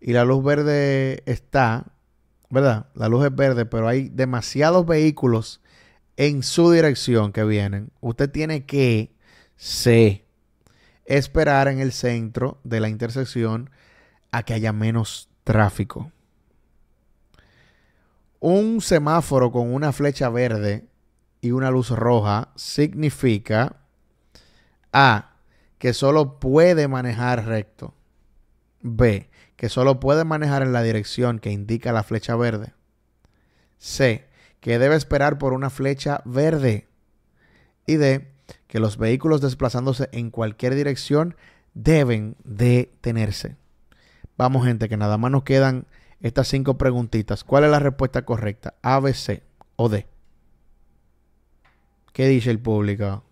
y la luz verde está, ¿verdad? La luz es verde, pero hay demasiados vehículos en su dirección que vienen. Usted tiene que C. Esperar en el centro de la intersección a que haya menos tráfico. Un semáforo con una flecha verde y una luz roja significa A. Que solo puede manejar recto. B. Que solo puede manejar en la dirección que indica la flecha verde. C. Que debe esperar por una flecha verde. Y D que los vehículos desplazándose en cualquier dirección deben detenerse. Vamos gente, que nada más nos quedan estas cinco preguntitas. ¿Cuál es la respuesta correcta? A, B, C o D. ¿Qué dice el público?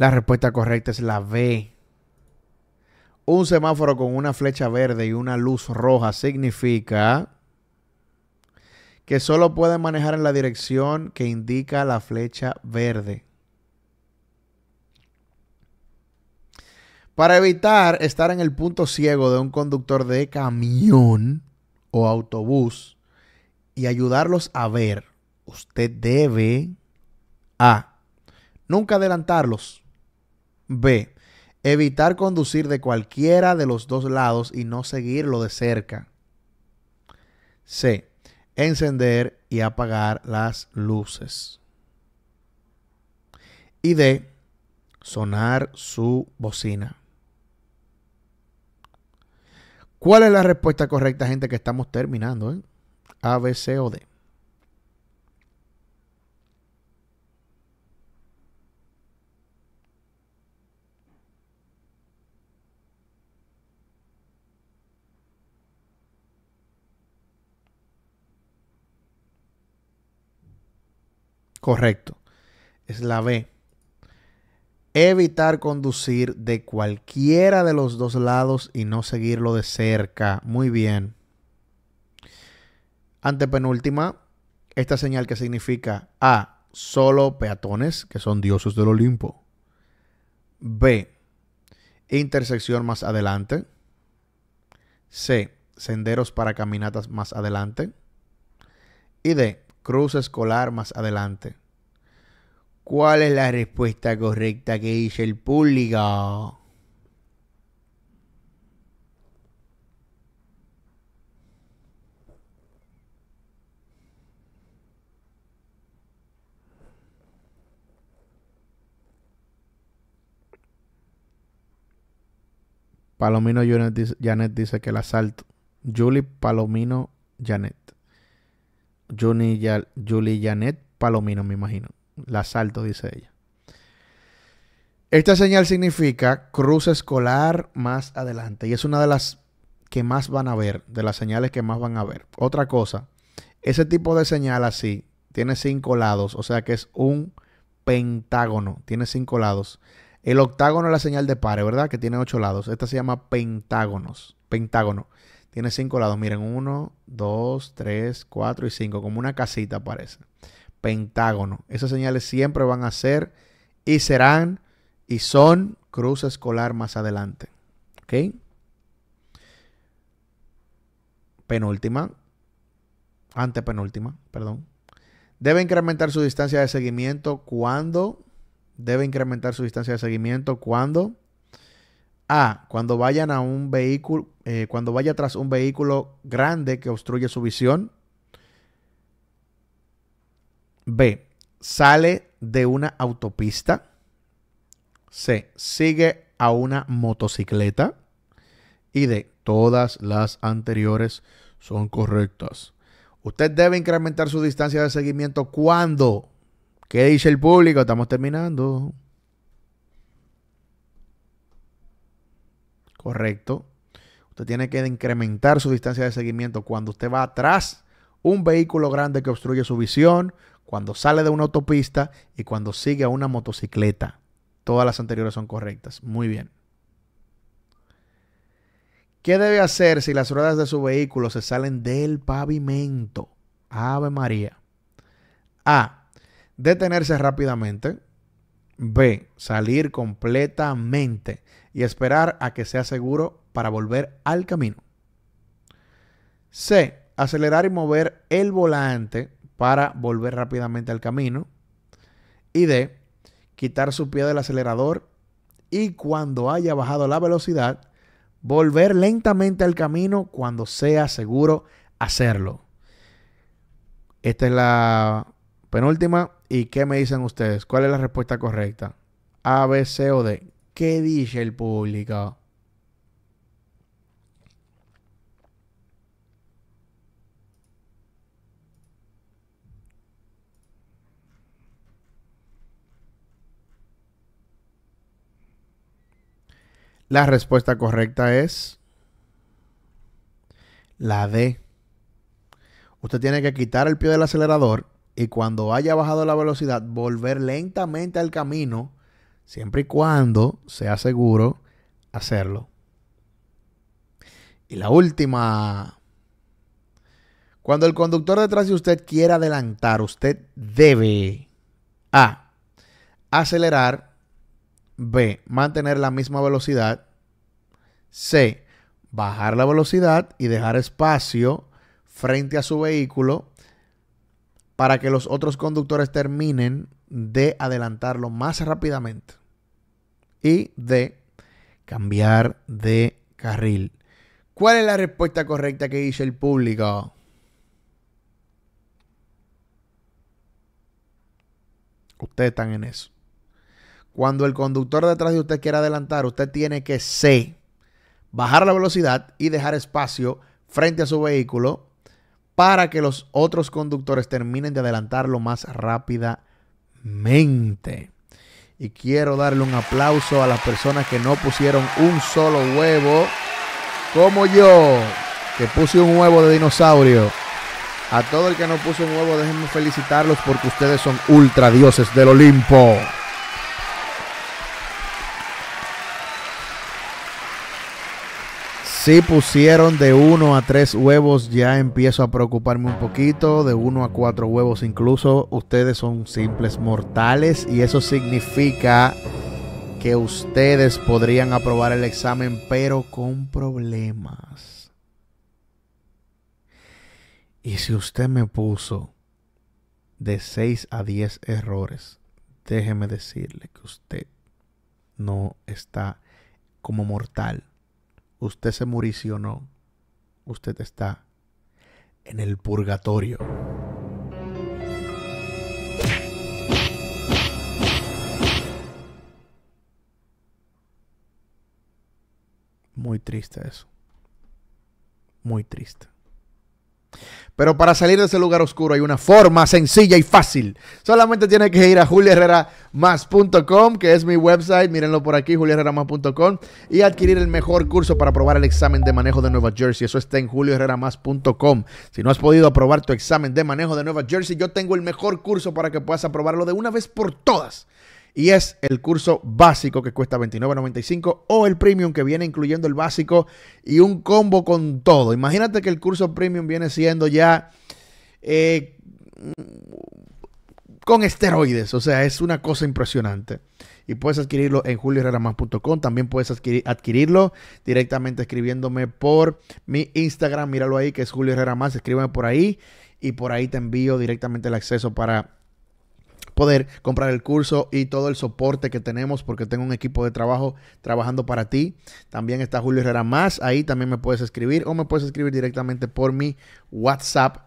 La respuesta correcta es la B. Un semáforo con una flecha verde y una luz roja significa que solo puede manejar en la dirección que indica la flecha verde. Para evitar estar en el punto ciego de un conductor de camión o autobús y ayudarlos a ver, usted debe A. Nunca adelantarlos. B. Evitar conducir de cualquiera de los dos lados y no seguirlo de cerca. C. Encender y apagar las luces. Y D. Sonar su bocina. ¿Cuál es la respuesta correcta, gente, que estamos terminando? Eh? A, B, C o D. correcto. Es la B. Evitar conducir de cualquiera de los dos lados y no seguirlo de cerca. Muy bien. Antepenúltima, esta señal que significa A, solo peatones, que son dioses del Olimpo. B, intersección más adelante. C, senderos para caminatas más adelante. Y D, cruz escolar más adelante. ¿Cuál es la respuesta correcta que dice el público? Palomino Janet dice, Janet dice que el asalto. Julie Palomino Janet. Julie, Janet Palomino, me imagino. La salto, dice ella. Esta señal significa cruz escolar más adelante y es una de las que más van a ver, de las señales que más van a ver. Otra cosa, ese tipo de señal así tiene cinco lados, o sea que es un pentágono, tiene cinco lados. El octágono es la señal de pare, ¿verdad? Que tiene ocho lados. Esta se llama pentágonos, pentágono. Tiene cinco lados, miren, uno, dos, tres, cuatro y cinco, como una casita parece. Pentágono. Esas señales siempre van a ser y serán y son cruz escolar más adelante. ¿Ok? Penúltima, antepenúltima, perdón. Debe incrementar su distancia de seguimiento cuando debe incrementar su distancia de seguimiento cuando a. Cuando vayan a un vehículo, eh, cuando vaya tras un vehículo grande que obstruye su visión. B. Sale de una autopista. C. Sigue a una motocicleta. Y D. Todas las anteriores son correctas. Usted debe incrementar su distancia de seguimiento cuando. ¿Qué dice el público? Estamos terminando. Correcto. Usted tiene que incrementar su distancia de seguimiento cuando usted va atrás un vehículo grande que obstruye su visión, cuando sale de una autopista y cuando sigue a una motocicleta. Todas las anteriores son correctas. Muy bien. ¿Qué debe hacer si las ruedas de su vehículo se salen del pavimento? Ave María. A. Detenerse rápidamente. B. Salir completamente y esperar a que sea seguro para volver al camino. C. Acelerar y mover el volante para volver rápidamente al camino. Y D. Quitar su pie del acelerador y cuando haya bajado la velocidad, volver lentamente al camino cuando sea seguro hacerlo. Esta es la penúltima ¿Y qué me dicen ustedes? ¿Cuál es la respuesta correcta? A, B, C o D. ¿Qué dice el público? La respuesta correcta es la D. Usted tiene que quitar el pie del acelerador y cuando haya bajado la velocidad, volver lentamente al camino, siempre y cuando sea seguro hacerlo. Y la última. Cuando el conductor detrás de usted quiera adelantar, usted debe A. Acelerar. B. Mantener la misma velocidad. C. Bajar la velocidad y dejar espacio frente a su vehículo para que los otros conductores terminen de adelantarlo más rápidamente y de cambiar de carril. ¿Cuál es la respuesta correcta que dice el público? Ustedes están en eso. Cuando el conductor detrás de usted quiera adelantar, usted tiene que C, bajar la velocidad y dejar espacio frente a su vehículo para que los otros conductores terminen de adelantarlo más rápidamente. Y quiero darle un aplauso a las personas que no pusieron un solo huevo, como yo, que puse un huevo de dinosaurio. A todo el que no puso un huevo, déjenme felicitarlos porque ustedes son ultra dioses del Olimpo. Si pusieron de 1 a 3 huevos, ya empiezo a preocuparme un poquito. De 1 a 4 huevos incluso, ustedes son simples mortales y eso significa que ustedes podrían aprobar el examen, pero con problemas. Y si usted me puso de 6 a 10 errores, déjeme decirle que usted no está como mortal usted se no? usted está en el purgatorio. Muy triste eso. Muy triste. Pero para salir de ese lugar oscuro hay una forma sencilla y fácil. Solamente tiene que ir a julioherreramas.com, que es mi website, mírenlo por aquí, julioherreramas.com, y adquirir el mejor curso para aprobar el examen de manejo de Nueva Jersey. Eso está en julioherreramas.com. Si no has podido aprobar tu examen de manejo de Nueva Jersey, yo tengo el mejor curso para que puedas aprobarlo de una vez por todas y es el curso básico que cuesta $29.95 o el premium que viene incluyendo el básico y un combo con todo. Imagínate que el curso premium viene siendo ya eh, con esteroides, o sea, es una cosa impresionante. Y puedes adquirirlo en julioherreramas.com. También puedes adquirirlo directamente escribiéndome por mi Instagram. Míralo ahí, que es Julio Herrera Más. Escríbeme por ahí y por ahí te envío directamente el acceso para poder comprar el curso y todo el soporte que tenemos porque tengo un equipo de trabajo trabajando para ti. También está Julio Herrera Más, ahí también me puedes escribir o me puedes escribir directamente por mi WhatsApp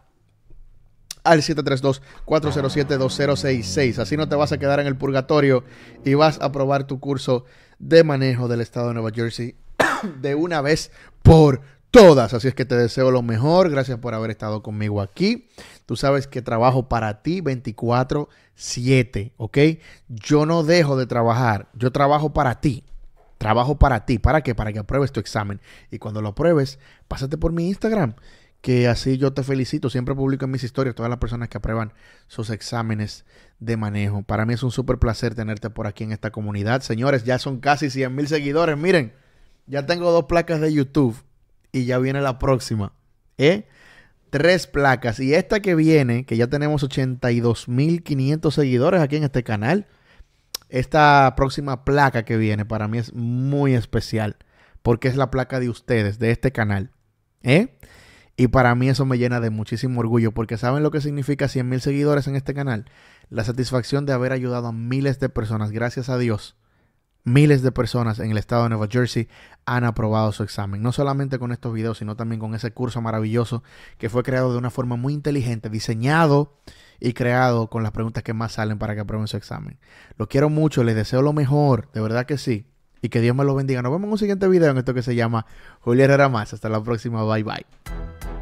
al 732-407-2066. Así no te vas a quedar en el purgatorio y vas a probar tu curso de manejo del estado de Nueva Jersey de una vez por todas. Así es que te deseo lo mejor. Gracias por haber estado conmigo aquí. Tú sabes que trabajo para ti 24 7, ¿ok? Yo no dejo de trabajar, yo trabajo para ti. Trabajo para ti, ¿para qué? Para que apruebes tu examen. Y cuando lo apruebes, pásate por mi Instagram, que así yo te felicito. Siempre publico en mis historias todas las personas que aprueban sus exámenes de manejo. Para mí es un súper placer tenerte por aquí en esta comunidad. Señores, ya son casi 100 mil seguidores. Miren, ya tengo dos placas de YouTube y ya viene la próxima. ¿Eh? tres placas. Y esta que viene, que ya tenemos 82.500 seguidores aquí en este canal, esta próxima placa que viene para mí es muy especial, porque es la placa de ustedes, de este canal. ¿Eh? Y para mí eso me llena de muchísimo orgullo, porque ¿saben lo que significa 100.000 seguidores en este canal? La satisfacción de haber ayudado a miles de personas, gracias a Dios Miles de personas en el estado de Nueva Jersey han aprobado su examen, no solamente con estos videos, sino también con ese curso maravilloso que fue creado de una forma muy inteligente, diseñado y creado con las preguntas que más salen para que aprueben su examen. Los quiero mucho, les deseo lo mejor, de verdad que sí, y que Dios me lo bendiga. Nos vemos en un siguiente video en esto que se llama Julia Herrera Más. Hasta la próxima, bye bye.